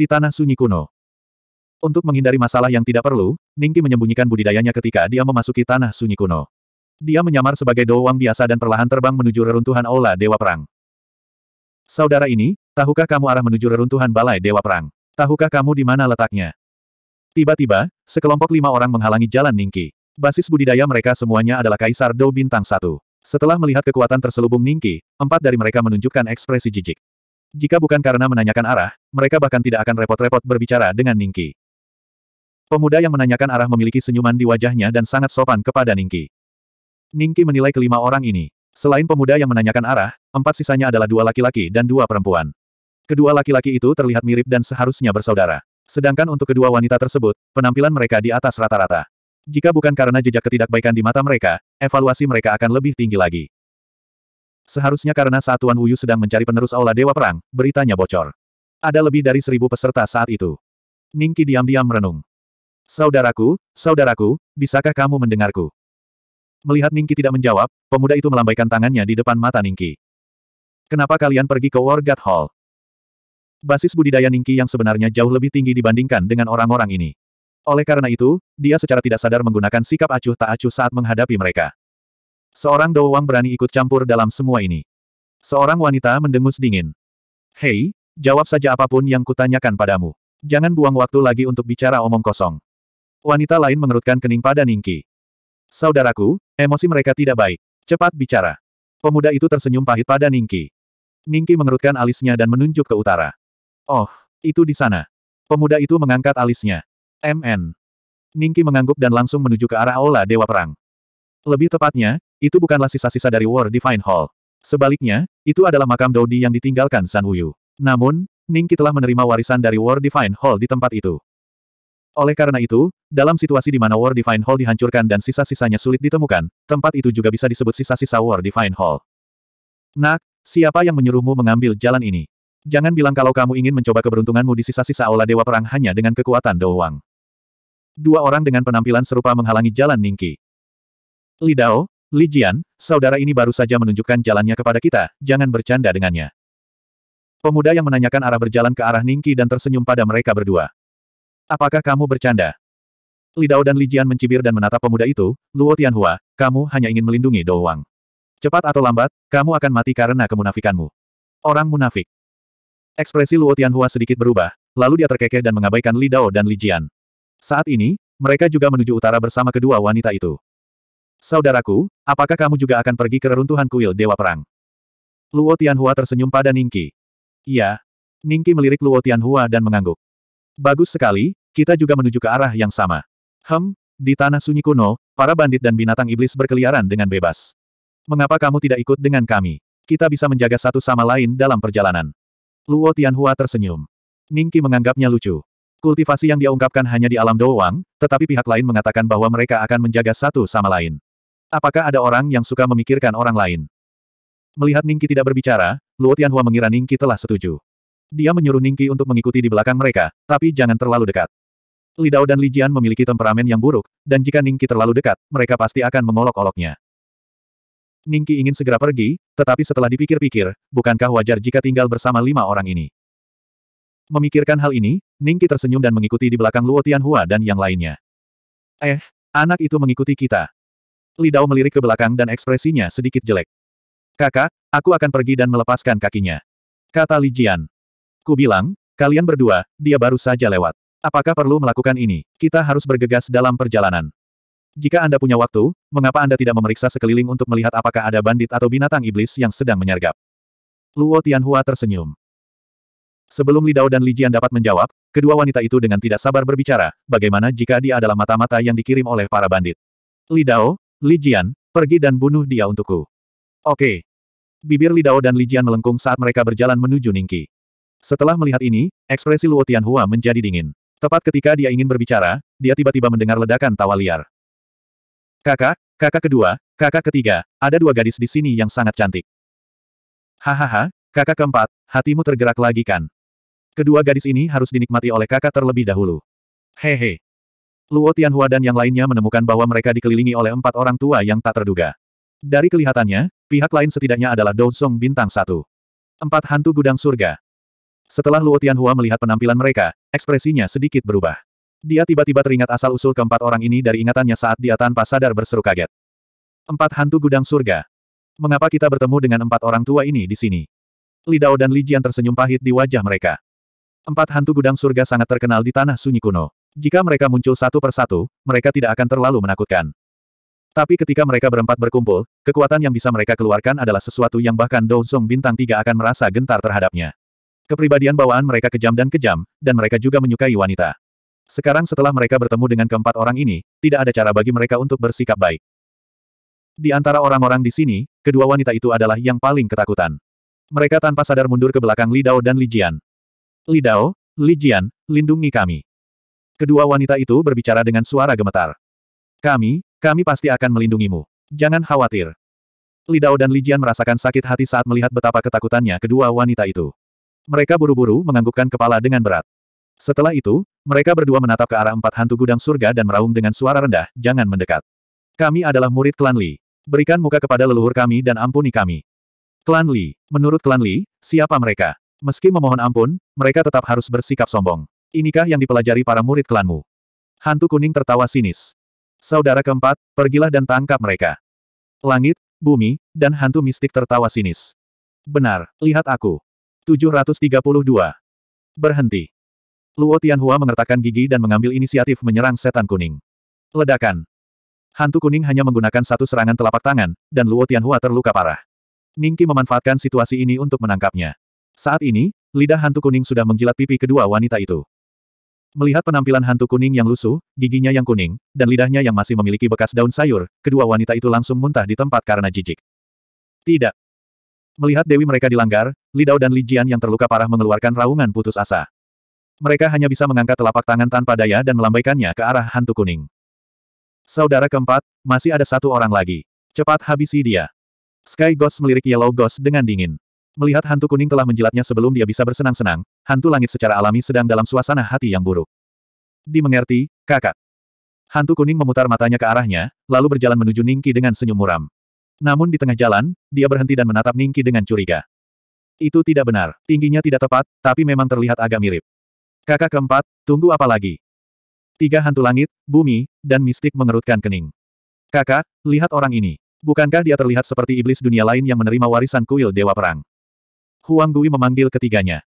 di tanah sunyi kuno. Untuk menghindari masalah yang tidak perlu, Ningki menyembunyikan budidayanya ketika dia memasuki tanah sunyi kuno. Dia menyamar sebagai doang biasa dan perlahan terbang menuju reruntuhan Ola Dewa Perang. Saudara ini, tahukah kamu arah menuju reruntuhan Balai Dewa Perang? Tahukah kamu di mana letaknya? Tiba-tiba, sekelompok lima orang menghalangi jalan Ningki. Basis budidaya mereka semuanya adalah Kaisar Dou Bintang Satu. Setelah melihat kekuatan terselubung Ningki, empat dari mereka menunjukkan ekspresi jijik. Jika bukan karena menanyakan arah, mereka bahkan tidak akan repot-repot berbicara dengan Ningki. Pemuda yang menanyakan arah memiliki senyuman di wajahnya dan sangat sopan kepada Ningki. Ningki menilai kelima orang ini. Selain pemuda yang menanyakan arah, empat sisanya adalah dua laki-laki dan dua perempuan. Kedua laki-laki itu terlihat mirip dan seharusnya bersaudara. Sedangkan untuk kedua wanita tersebut, penampilan mereka di atas rata-rata. Jika bukan karena jejak ketidakbaikan di mata mereka, evaluasi mereka akan lebih tinggi lagi. Seharusnya karena satuan Wuyu sedang mencari penerus Aula Dewa Perang, beritanya bocor. Ada lebih dari seribu peserta saat itu. Ningki diam-diam merenung. Saudaraku, saudaraku, bisakah kamu mendengarku? Melihat Ningki tidak menjawab, pemuda itu melambaikan tangannya di depan mata Ningki. Kenapa kalian pergi ke Wargat Hall? Basis budidaya Ningki yang sebenarnya jauh lebih tinggi dibandingkan dengan orang-orang ini. Oleh karena itu, dia secara tidak sadar menggunakan sikap acuh tak acuh saat menghadapi mereka. Seorang Douwang berani ikut campur dalam semua ini. Seorang wanita mendengus dingin. Hei, jawab saja apapun yang kutanyakan padamu. Jangan buang waktu lagi untuk bicara omong kosong. Wanita lain mengerutkan kening pada Ningki. Saudaraku, emosi mereka tidak baik. Cepat bicara. Pemuda itu tersenyum pahit pada Ningki. Ningki mengerutkan alisnya dan menunjuk ke utara. Oh, itu di sana. Pemuda itu mengangkat alisnya. MN. Ningki mengangguk dan langsung menuju ke arah aula Dewa Perang. Lebih tepatnya, itu bukanlah sisa-sisa dari War Divine Hall. Sebaliknya, itu adalah makam Dodi yang ditinggalkan San Wuyu. Namun, Ningki telah menerima warisan dari War Divine Hall di tempat itu. Oleh karena itu, dalam situasi di mana War Divine Hall dihancurkan dan sisa-sisanya sulit ditemukan, tempat itu juga bisa disebut sisa-sisa War Divine Hall. Nak, siapa yang menyuruhmu mengambil jalan ini? Jangan bilang kalau kamu ingin mencoba keberuntunganmu di sisa-sisa aula Dewa Perang hanya dengan kekuatan doang. Dua orang dengan penampilan serupa menghalangi jalan Ningki. Li Dao, Li Jian, saudara ini baru saja menunjukkan jalannya kepada kita, jangan bercanda dengannya. Pemuda yang menanyakan arah berjalan ke arah Ningki dan tersenyum pada mereka berdua. Apakah kamu bercanda? Li Dao dan Li Jian mencibir dan menatap pemuda itu, Luo Tianhua, kamu hanya ingin melindungi Dou Wang. Cepat atau lambat, kamu akan mati karena kemunafikanmu. Orang munafik. Ekspresi Luo Tianhua sedikit berubah, lalu dia terkekeh dan mengabaikan Li Dao dan Li Jian. Saat ini, mereka juga menuju utara bersama kedua wanita itu. Saudaraku, apakah kamu juga akan pergi ke reruntuhan kuil Dewa Perang? Luo Tianhua tersenyum pada Ningki. Iya. Ningki melirik Luo Tianhua dan mengangguk. Bagus sekali, kita juga menuju ke arah yang sama. Hem, di tanah sunyi kuno, para bandit dan binatang iblis berkeliaran dengan bebas. Mengapa kamu tidak ikut dengan kami? Kita bisa menjaga satu sama lain dalam perjalanan. Luo Tianhua tersenyum. Ningki menganggapnya lucu. Kultivasi yang dia ungkapkan hanya di alam doang, tetapi pihak lain mengatakan bahwa mereka akan menjaga satu sama lain. Apakah ada orang yang suka memikirkan orang lain? Melihat Ningki tidak berbicara, Luo Tianhua mengira Ningki telah setuju. Dia menyuruh Ningki untuk mengikuti di belakang mereka, tapi jangan terlalu dekat. Lidao dan Lijian memiliki temperamen yang buruk, dan jika Ningki terlalu dekat, mereka pasti akan mengolok-oloknya. Ningki ingin segera pergi, tetapi setelah dipikir-pikir, bukankah wajar jika tinggal bersama lima orang ini? Memikirkan hal ini, Ningki tersenyum dan mengikuti di belakang Luo Tianhua dan yang lainnya. Eh, anak itu mengikuti kita. Li Dao melirik ke belakang dan ekspresinya sedikit jelek. Kakak, aku akan pergi dan melepaskan kakinya. Kata Li Jian. Ku bilang, kalian berdua, dia baru saja lewat. Apakah perlu melakukan ini? Kita harus bergegas dalam perjalanan. Jika Anda punya waktu, mengapa Anda tidak memeriksa sekeliling untuk melihat apakah ada bandit atau binatang iblis yang sedang menyergap? Luo Tianhua tersenyum. Sebelum Li Dao dan Li Jian dapat menjawab, kedua wanita itu dengan tidak sabar berbicara, bagaimana jika dia adalah mata-mata yang dikirim oleh para bandit. Li Dao. Li Jian, pergi dan bunuh dia untukku. Oke. Bibir Li Dao dan Li Jian melengkung saat mereka berjalan menuju Ningki. Setelah melihat ini, ekspresi Luo Tianhua menjadi dingin. Tepat ketika dia ingin berbicara, dia tiba-tiba mendengar ledakan tawa liar. Kakak, kakak kedua, kakak ketiga, ada dua gadis di sini yang sangat cantik. Hahaha, kakak keempat, hatimu tergerak lagi kan? Kedua gadis ini harus dinikmati oleh kakak terlebih dahulu. Hehe. Luo Tianhua dan yang lainnya menemukan bahwa mereka dikelilingi oleh empat orang tua yang tak terduga. Dari kelihatannya, pihak lain setidaknya adalah Dou Song Bintang Satu. Empat hantu gudang surga. Setelah Luo Tianhua melihat penampilan mereka, ekspresinya sedikit berubah. Dia tiba-tiba teringat asal-usul keempat orang ini dari ingatannya saat dia tanpa sadar berseru kaget. Empat hantu gudang surga. Mengapa kita bertemu dengan empat orang tua ini di sini? Li Dao dan Li Jian tersenyum pahit di wajah mereka. Empat hantu gudang surga sangat terkenal di tanah sunyi kuno. Jika mereka muncul satu persatu, mereka tidak akan terlalu menakutkan. Tapi ketika mereka berempat berkumpul, kekuatan yang bisa mereka keluarkan adalah sesuatu yang bahkan Dou Zong Bintang tiga akan merasa gentar terhadapnya. Kepribadian bawaan mereka kejam dan kejam, dan mereka juga menyukai wanita. Sekarang setelah mereka bertemu dengan keempat orang ini, tidak ada cara bagi mereka untuk bersikap baik. Di antara orang-orang di sini, kedua wanita itu adalah yang paling ketakutan. Mereka tanpa sadar mundur ke belakang Li Dao dan Li Li Jian. Dao, Li Jian, lindungi kami. Kedua wanita itu berbicara dengan suara gemetar. Kami, kami pasti akan melindungimu. Jangan khawatir. Li Dao dan Li Jian merasakan sakit hati saat melihat betapa ketakutannya kedua wanita itu. Mereka buru-buru menganggukkan kepala dengan berat. Setelah itu, mereka berdua menatap ke arah empat hantu gudang surga dan meraung dengan suara rendah, jangan mendekat. Kami adalah murid klan Li. Berikan muka kepada leluhur kami dan ampuni kami. Klan Li, menurut klan Li, siapa mereka? Meski memohon ampun, mereka tetap harus bersikap sombong. Inikah yang dipelajari para murid klanmu? Hantu kuning tertawa sinis. Saudara keempat, pergilah dan tangkap mereka. Langit, bumi, dan hantu mistik tertawa sinis. Benar, lihat aku. 732. Berhenti. Luo Tianhua mengertakkan gigi dan mengambil inisiatif menyerang setan kuning. Ledakan. Hantu kuning hanya menggunakan satu serangan telapak tangan, dan Luo Tianhua terluka parah. Ningki memanfaatkan situasi ini untuk menangkapnya. Saat ini, lidah hantu kuning sudah menjilat pipi kedua wanita itu. Melihat penampilan hantu kuning yang lusuh, giginya yang kuning, dan lidahnya yang masih memiliki bekas daun sayur, kedua wanita itu langsung muntah di tempat karena jijik. Tidak. Melihat Dewi mereka dilanggar, Lidao dan Lijian yang terluka parah mengeluarkan raungan putus asa. Mereka hanya bisa mengangkat telapak tangan tanpa daya dan melambaikannya ke arah hantu kuning. Saudara keempat, masih ada satu orang lagi. Cepat habisi dia. Sky Ghost melirik Yellow Ghost dengan dingin. Melihat hantu kuning telah menjilatnya sebelum dia bisa bersenang-senang, hantu langit secara alami sedang dalam suasana hati yang buruk. Dimengerti, kakak. Hantu kuning memutar matanya ke arahnya, lalu berjalan menuju Ningki dengan senyum muram. Namun di tengah jalan, dia berhenti dan menatap Ningki dengan curiga. Itu tidak benar, tingginya tidak tepat, tapi memang terlihat agak mirip. Kakak keempat, tunggu apa lagi? Tiga hantu langit, bumi, dan mistik mengerutkan kening. Kakak, lihat orang ini. Bukankah dia terlihat seperti iblis dunia lain yang menerima warisan kuil Dewa Perang? Huang Gui memanggil ketiganya.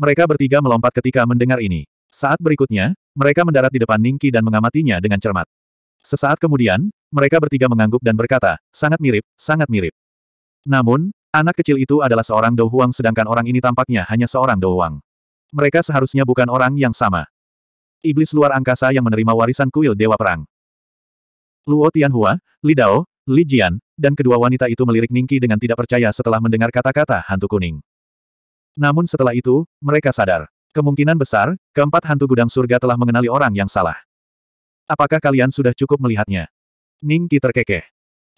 Mereka bertiga melompat ketika mendengar ini. Saat berikutnya, mereka mendarat di depan Ningki dan mengamatinya dengan cermat. Sesaat kemudian, mereka bertiga mengangguk dan berkata, sangat mirip, sangat mirip. Namun, anak kecil itu adalah seorang Dou Huang sedangkan orang ini tampaknya hanya seorang Dou Huang. Mereka seharusnya bukan orang yang sama. Iblis luar angkasa yang menerima warisan kuil Dewa Perang. Luo Tianhua, Li Dao, Li Jian, dan kedua wanita itu melirik Ningki dengan tidak percaya setelah mendengar kata-kata hantu kuning. Namun setelah itu, mereka sadar. Kemungkinan besar, keempat hantu gudang surga telah mengenali orang yang salah. Apakah kalian sudah cukup melihatnya? Ning terkekeh.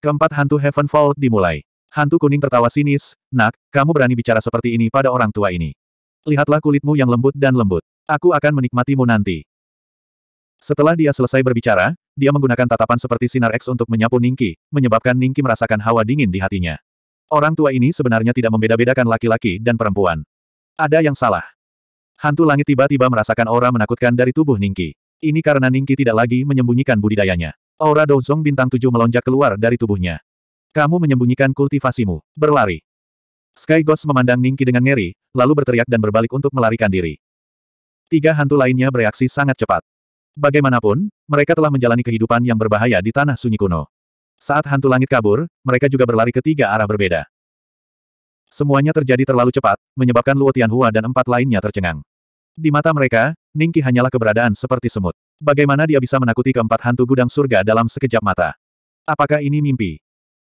Keempat hantu Heavenfall dimulai. Hantu kuning tertawa sinis, Nak, kamu berani bicara seperti ini pada orang tua ini. Lihatlah kulitmu yang lembut dan lembut. Aku akan menikmatimu nanti. Setelah dia selesai berbicara, dia menggunakan tatapan seperti sinar X untuk menyapu Ningki, menyebabkan Ningki merasakan hawa dingin di hatinya. Orang tua ini sebenarnya tidak membeda-bedakan laki-laki dan perempuan. Ada yang salah. Hantu langit tiba-tiba merasakan aura menakutkan dari tubuh Ningki. Ini karena Ningki tidak lagi menyembunyikan budidayanya. Aura Dozong bintang tujuh melonjak keluar dari tubuhnya. Kamu menyembunyikan kultivasimu. Berlari. Sky Ghost memandang Ningki dengan ngeri, lalu berteriak dan berbalik untuk melarikan diri. Tiga hantu lainnya bereaksi sangat cepat. Bagaimanapun, mereka telah menjalani kehidupan yang berbahaya di tanah sunyi kuno. Saat hantu langit kabur, mereka juga berlari ke tiga arah berbeda. Semuanya terjadi terlalu cepat, menyebabkan Luo Tianhua dan empat lainnya tercengang. Di mata mereka, Ningki hanyalah keberadaan seperti semut. Bagaimana dia bisa menakuti keempat hantu gudang surga dalam sekejap mata? Apakah ini mimpi?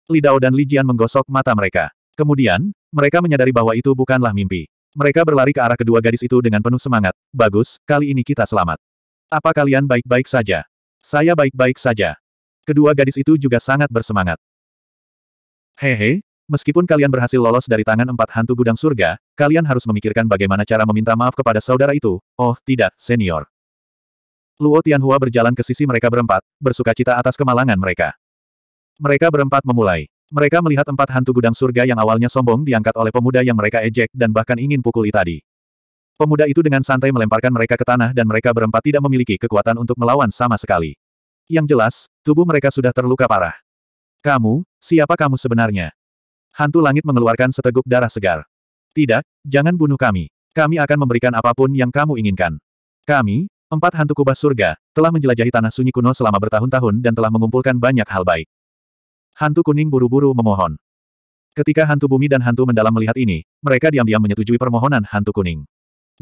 Li Dao dan Li Jian menggosok mata mereka. Kemudian, mereka menyadari bahwa itu bukanlah mimpi. Mereka berlari ke arah kedua gadis itu dengan penuh semangat. Bagus, kali ini kita selamat. Apa kalian baik-baik saja? Saya baik-baik saja. Kedua gadis itu juga sangat bersemangat. Hehe, meskipun kalian berhasil lolos dari tangan empat hantu gudang surga, kalian harus memikirkan bagaimana cara meminta maaf kepada saudara itu. Oh, tidak, senior. Luo Tianhua berjalan ke sisi mereka berempat, bersuka cita atas kemalangan mereka. Mereka berempat memulai. Mereka melihat empat hantu gudang surga yang awalnya sombong diangkat oleh pemuda yang mereka ejek dan bahkan ingin pukuli tadi. Pemuda itu dengan santai melemparkan mereka ke tanah dan mereka berempat tidak memiliki kekuatan untuk melawan sama sekali. Yang jelas, tubuh mereka sudah terluka parah. Kamu, siapa kamu sebenarnya? Hantu langit mengeluarkan seteguk darah segar. Tidak, jangan bunuh kami. Kami akan memberikan apapun yang kamu inginkan. Kami, empat hantu kubah surga, telah menjelajahi tanah sunyi kuno selama bertahun-tahun dan telah mengumpulkan banyak hal baik. Hantu kuning buru-buru memohon. Ketika hantu bumi dan hantu mendalam melihat ini, mereka diam-diam menyetujui permohonan hantu kuning.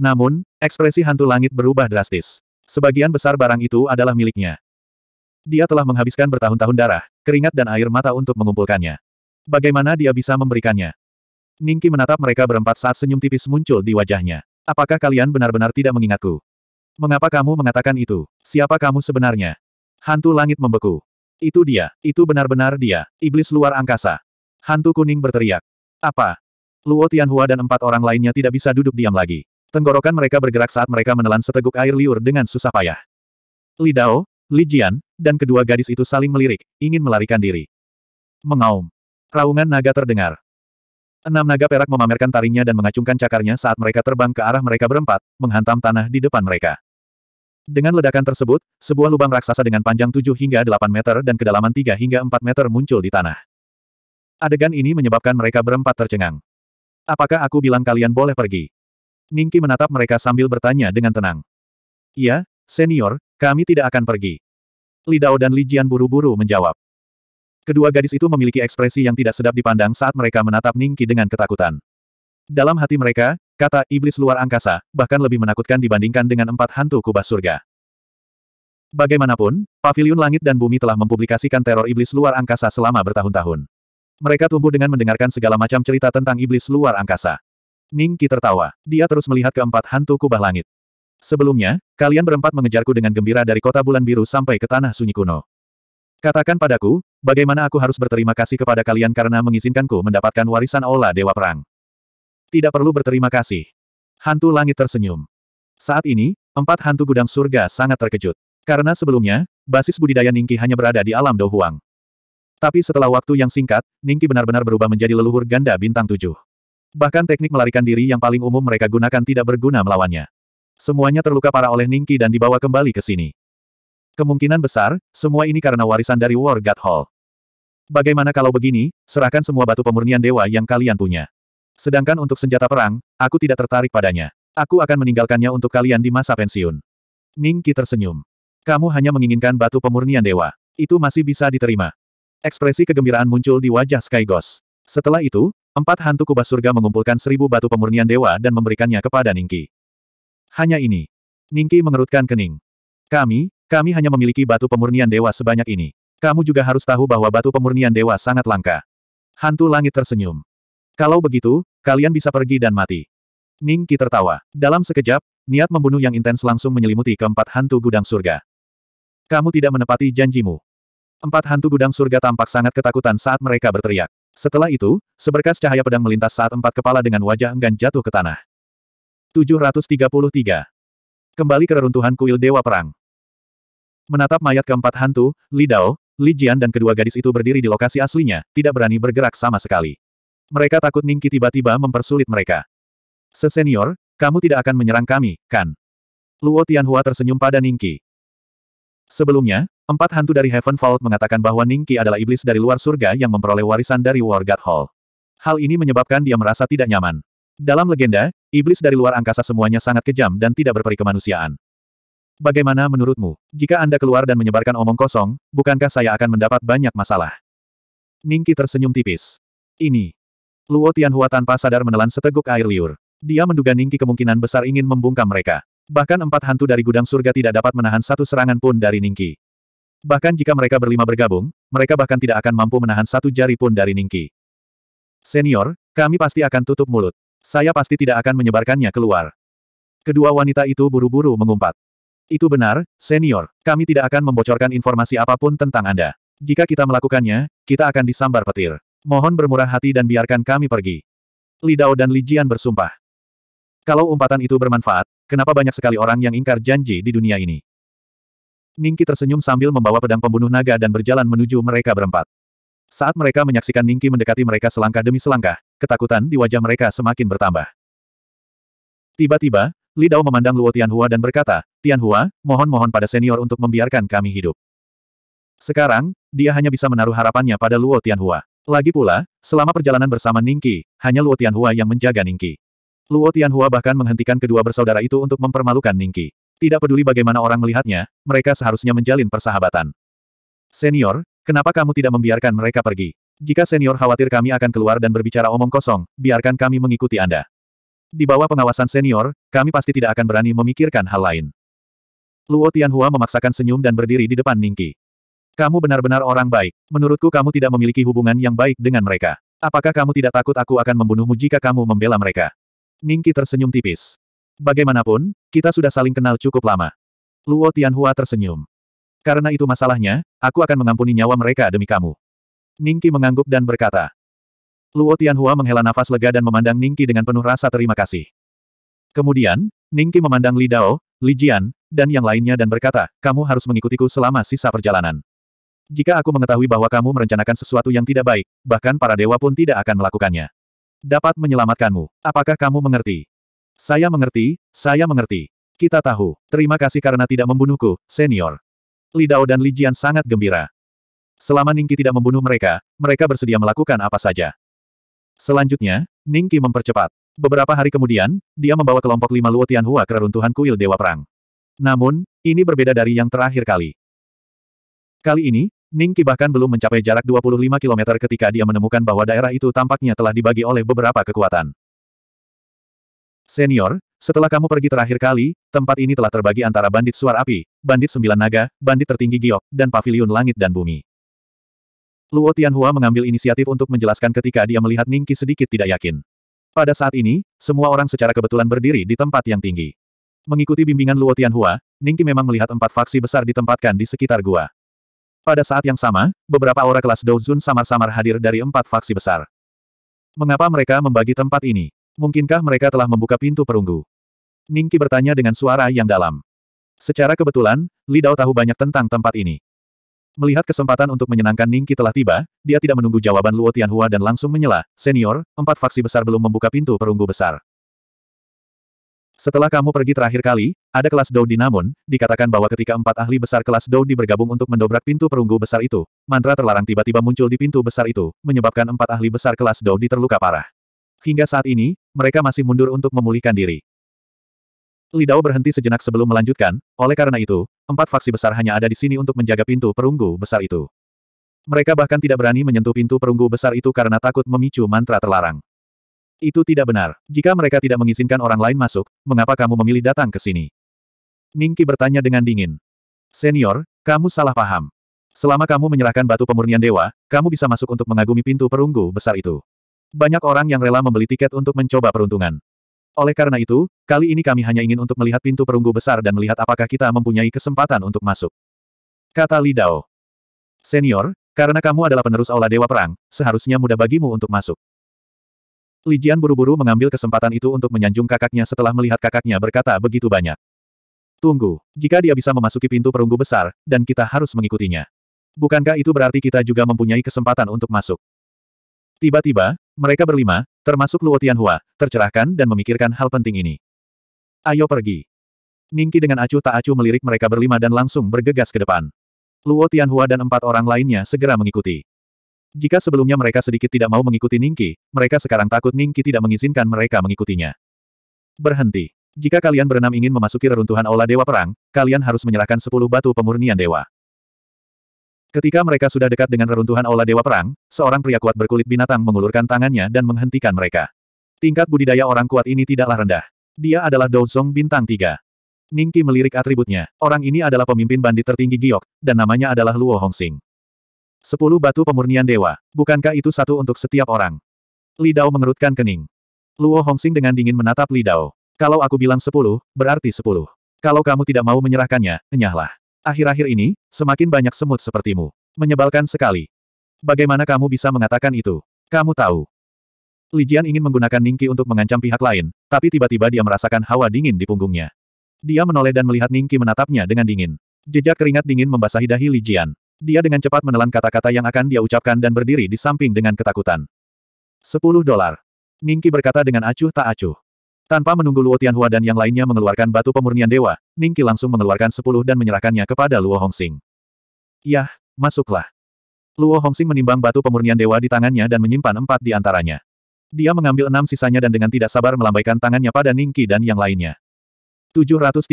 Namun, ekspresi hantu langit berubah drastis. Sebagian besar barang itu adalah miliknya. Dia telah menghabiskan bertahun-tahun darah, keringat dan air mata untuk mengumpulkannya. Bagaimana dia bisa memberikannya? Ningki menatap mereka berempat saat senyum tipis muncul di wajahnya. Apakah kalian benar-benar tidak mengingatku? Mengapa kamu mengatakan itu? Siapa kamu sebenarnya? Hantu langit membeku. Itu dia, itu benar-benar dia, iblis luar angkasa. Hantu kuning berteriak. Apa? Luo Tianhua dan empat orang lainnya tidak bisa duduk diam lagi. Tenggorokan mereka bergerak saat mereka menelan seteguk air liur dengan susah payah. Lidao, Li Jian, dan kedua gadis itu saling melirik, ingin melarikan diri. Mengaum. Raungan naga terdengar. Enam naga perak memamerkan taringnya dan mengacungkan cakarnya saat mereka terbang ke arah mereka berempat, menghantam tanah di depan mereka. Dengan ledakan tersebut, sebuah lubang raksasa dengan panjang 7 hingga 8 meter dan kedalaman 3 hingga 4 meter muncul di tanah. Adegan ini menyebabkan mereka berempat tercengang. Apakah aku bilang kalian boleh pergi? Ningki menatap mereka sambil bertanya dengan tenang. Iya, senior, kami tidak akan pergi. Li Dao dan Li Jian buru-buru menjawab. Kedua gadis itu memiliki ekspresi yang tidak sedap dipandang saat mereka menatap Ning Qi dengan ketakutan. Dalam hati mereka, kata iblis luar angkasa, bahkan lebih menakutkan dibandingkan dengan empat hantu kubah surga. Bagaimanapun, Paviliun Langit dan Bumi telah mempublikasikan teror iblis luar angkasa selama bertahun-tahun. Mereka tumbuh dengan mendengarkan segala macam cerita tentang iblis luar angkasa. Ning Qi tertawa. Dia terus melihat keempat hantu kubah langit. Sebelumnya, kalian berempat mengejarku dengan gembira dari kota bulan biru sampai ke tanah sunyi kuno. Katakan padaku, bagaimana aku harus berterima kasih kepada kalian karena mengizinkanku mendapatkan warisan Ola Dewa Perang. Tidak perlu berterima kasih. Hantu langit tersenyum. Saat ini, empat hantu gudang surga sangat terkejut. Karena sebelumnya, basis budidaya Ningki hanya berada di alam Dohuang. Tapi setelah waktu yang singkat, Ningki benar-benar berubah menjadi leluhur ganda bintang tujuh. Bahkan teknik melarikan diri yang paling umum mereka gunakan tidak berguna melawannya semuanya terluka parah oleh Ningki dan dibawa kembali ke sini. Kemungkinan besar, semua ini karena warisan dari War God Hall. Bagaimana kalau begini, serahkan semua batu pemurnian dewa yang kalian punya. Sedangkan untuk senjata perang, aku tidak tertarik padanya. Aku akan meninggalkannya untuk kalian di masa pensiun. Ningki tersenyum. Kamu hanya menginginkan batu pemurnian dewa. Itu masih bisa diterima. Ekspresi kegembiraan muncul di wajah Sky Ghost. Setelah itu, empat hantu kubah surga mengumpulkan seribu batu pemurnian dewa dan memberikannya kepada Ningki. Hanya ini. Ningki mengerutkan kening. Kami, kami hanya memiliki batu pemurnian dewa sebanyak ini. Kamu juga harus tahu bahwa batu pemurnian dewa sangat langka. Hantu langit tersenyum. Kalau begitu, kalian bisa pergi dan mati. Ningki tertawa. Dalam sekejap, niat membunuh yang intens langsung menyelimuti keempat hantu gudang surga. Kamu tidak menepati janjimu. Empat hantu gudang surga tampak sangat ketakutan saat mereka berteriak. Setelah itu, seberkas cahaya pedang melintas saat empat kepala dengan wajah enggan jatuh ke tanah. 733. Kembali ke reruntuhan kuil Dewa Perang. Menatap mayat keempat hantu, Li Dao, Li Jian dan kedua gadis itu berdiri di lokasi aslinya, tidak berani bergerak sama sekali. Mereka takut Ningki tiba-tiba mempersulit mereka. Sesenior, kamu tidak akan menyerang kami, kan? Luo Tianhua tersenyum pada Ningki. Sebelumnya, empat hantu dari Heaven Vault mengatakan bahwa Ningki adalah iblis dari luar surga yang memperoleh warisan dari War God Hall. Hal ini menyebabkan dia merasa tidak nyaman. Dalam legenda, iblis dari luar angkasa semuanya sangat kejam dan tidak berperi kemanusiaan. Bagaimana menurutmu, jika Anda keluar dan menyebarkan omong kosong, bukankah saya akan mendapat banyak masalah? Ningki tersenyum tipis. Ini. Luo Tianhua tanpa sadar menelan seteguk air liur. Dia menduga Ningki kemungkinan besar ingin membungkam mereka. Bahkan empat hantu dari gudang surga tidak dapat menahan satu serangan pun dari Ningki. Bahkan jika mereka berlima bergabung, mereka bahkan tidak akan mampu menahan satu jari pun dari Ningki. Senior, kami pasti akan tutup mulut. Saya pasti tidak akan menyebarkannya keluar. Kedua wanita itu buru-buru mengumpat. Itu benar, senior. Kami tidak akan membocorkan informasi apapun tentang Anda. Jika kita melakukannya, kita akan disambar petir. Mohon bermurah hati dan biarkan kami pergi. Li Dao dan Li Jian bersumpah. Kalau umpatan itu bermanfaat, kenapa banyak sekali orang yang ingkar janji di dunia ini? Ningki tersenyum sambil membawa pedang pembunuh naga dan berjalan menuju mereka berempat. Saat mereka menyaksikan Ningki mendekati mereka selangkah demi selangkah, ketakutan di wajah mereka semakin bertambah. Tiba-tiba, Li Dao memandang Luo Tianhua dan berkata, Tianhua, mohon-mohon pada senior untuk membiarkan kami hidup. Sekarang, dia hanya bisa menaruh harapannya pada Luo Tianhua. Lagi pula, selama perjalanan bersama Ningqi, hanya Luo Tianhua yang menjaga Ningqi. Luo Tianhua bahkan menghentikan kedua bersaudara itu untuk mempermalukan Ningqi. Tidak peduli bagaimana orang melihatnya, mereka seharusnya menjalin persahabatan. Senior, kenapa kamu tidak membiarkan mereka pergi? Jika senior khawatir kami akan keluar dan berbicara omong kosong, biarkan kami mengikuti Anda. Di bawah pengawasan senior, kami pasti tidak akan berani memikirkan hal lain. Luo Tianhua memaksakan senyum dan berdiri di depan Ningki. Kamu benar-benar orang baik. Menurutku kamu tidak memiliki hubungan yang baik dengan mereka. Apakah kamu tidak takut aku akan membunuhmu jika kamu membela mereka? Ningki tersenyum tipis. Bagaimanapun, kita sudah saling kenal cukup lama. Luo Tianhua tersenyum. Karena itu masalahnya, aku akan mengampuni nyawa mereka demi kamu. Ningki mengangguk dan berkata. Luo Tianhua menghela nafas lega dan memandang Ningki dengan penuh rasa terima kasih. Kemudian, Ningki memandang Li Dao, Li Jian, dan yang lainnya dan berkata, kamu harus mengikutiku selama sisa perjalanan. Jika aku mengetahui bahwa kamu merencanakan sesuatu yang tidak baik, bahkan para dewa pun tidak akan melakukannya. Dapat menyelamatkanmu. Apakah kamu mengerti? Saya mengerti, saya mengerti. Kita tahu. Terima kasih karena tidak membunuhku, senior. Li Dao dan Li Jian sangat gembira. Selama Ningki tidak membunuh mereka, mereka bersedia melakukan apa saja. Selanjutnya, Ningki mempercepat. Beberapa hari kemudian, dia membawa kelompok lima Luo Tianhua ke reruntuhan kuil Dewa Perang. Namun, ini berbeda dari yang terakhir kali. Kali ini, Ningki bahkan belum mencapai jarak 25 km ketika dia menemukan bahwa daerah itu tampaknya telah dibagi oleh beberapa kekuatan. Senior, setelah kamu pergi terakhir kali, tempat ini telah terbagi antara bandit suar api, bandit sembilan naga, bandit tertinggi giok, dan paviliun langit dan bumi. Luo Tianhua mengambil inisiatif untuk menjelaskan ketika dia melihat Ningki sedikit tidak yakin. Pada saat ini, semua orang secara kebetulan berdiri di tempat yang tinggi. Mengikuti bimbingan Luo Tianhua, Ningki memang melihat empat faksi besar ditempatkan di sekitar gua. Pada saat yang sama, beberapa aura kelas Douzun samar-samar hadir dari empat faksi besar. Mengapa mereka membagi tempat ini? Mungkinkah mereka telah membuka pintu perunggu? Ningki bertanya dengan suara yang dalam. Secara kebetulan, Li Dao tahu banyak tentang tempat ini. Melihat kesempatan untuk menyenangkan Ningki telah tiba, dia tidak menunggu jawaban Luo Tianhua dan langsung menyela, Senior, empat faksi besar belum membuka pintu perunggu besar. Setelah kamu pergi terakhir kali, ada kelas Di. namun, dikatakan bahwa ketika empat ahli besar kelas Di bergabung untuk mendobrak pintu perunggu besar itu, mantra terlarang tiba-tiba muncul di pintu besar itu, menyebabkan empat ahli besar kelas Di terluka parah. Hingga saat ini, mereka masih mundur untuk memulihkan diri. Lidao berhenti sejenak sebelum melanjutkan, oleh karena itu, empat faksi besar hanya ada di sini untuk menjaga pintu perunggu besar itu. Mereka bahkan tidak berani menyentuh pintu perunggu besar itu karena takut memicu mantra terlarang. Itu tidak benar. Jika mereka tidak mengizinkan orang lain masuk, mengapa kamu memilih datang ke sini? Ningki bertanya dengan dingin. Senior, kamu salah paham. Selama kamu menyerahkan batu pemurnian dewa, kamu bisa masuk untuk mengagumi pintu perunggu besar itu. Banyak orang yang rela membeli tiket untuk mencoba peruntungan. Oleh karena itu, kali ini kami hanya ingin untuk melihat pintu perunggu besar dan melihat apakah kita mempunyai kesempatan untuk masuk. Kata Li Dao. Senior, karena kamu adalah penerus Aula Dewa Perang, seharusnya mudah bagimu untuk masuk. Li Jian buru-buru mengambil kesempatan itu untuk menyanjung kakaknya setelah melihat kakaknya berkata begitu banyak. Tunggu, jika dia bisa memasuki pintu perunggu besar, dan kita harus mengikutinya. Bukankah itu berarti kita juga mempunyai kesempatan untuk masuk? Tiba-tiba, mereka berlima, termasuk Luo Tianhua, tercerahkan dan memikirkan hal penting ini. Ayo pergi. Ningki dengan acuh tak acuh melirik mereka berlima dan langsung bergegas ke depan. Luo Tianhua dan empat orang lainnya segera mengikuti. Jika sebelumnya mereka sedikit tidak mau mengikuti Ningki, mereka sekarang takut Ningki tidak mengizinkan mereka mengikutinya. Berhenti. Jika kalian berenam ingin memasuki reruntuhan Aula Dewa Perang, kalian harus menyerahkan sepuluh batu pemurnian dewa. Ketika mereka sudah dekat dengan reruntuhan Aula Dewa Perang, seorang pria kuat berkulit binatang mengulurkan tangannya dan menghentikan mereka. Tingkat budidaya orang kuat ini tidaklah rendah. Dia adalah Douzong Bintang tiga. Ningki melirik atributnya. Orang ini adalah pemimpin bandit tertinggi Giok, dan namanya adalah Luo Hongxing. Sepuluh batu pemurnian dewa. Bukankah itu satu untuk setiap orang? Li Dao mengerutkan kening. Luo Hongxing dengan dingin menatap Li Dao. Kalau aku bilang sepuluh, berarti sepuluh. Kalau kamu tidak mau menyerahkannya, enyahlah. Akhir-akhir ini, semakin banyak semut sepertimu. Menyebalkan sekali. Bagaimana kamu bisa mengatakan itu? Kamu tahu. Li Jian ingin menggunakan Ningki untuk mengancam pihak lain, tapi tiba-tiba dia merasakan hawa dingin di punggungnya. Dia menoleh dan melihat Ningki menatapnya dengan dingin. Jejak keringat dingin membasahi dahi Jian. Dia dengan cepat menelan kata-kata yang akan dia ucapkan dan berdiri di samping dengan ketakutan. Sepuluh dolar. Ningki berkata dengan acuh tak acuh. Tanpa menunggu Luo Tianhua dan yang lainnya mengeluarkan batu pemurnian dewa, Ningki langsung mengeluarkan sepuluh dan menyerahkannya kepada Luo Hongxing. Yah, masuklah. Luo Hongxing menimbang batu pemurnian dewa di tangannya dan menyimpan empat di antaranya. Dia mengambil enam sisanya dan dengan tidak sabar melambaikan tangannya pada Ningki dan yang lainnya. 734.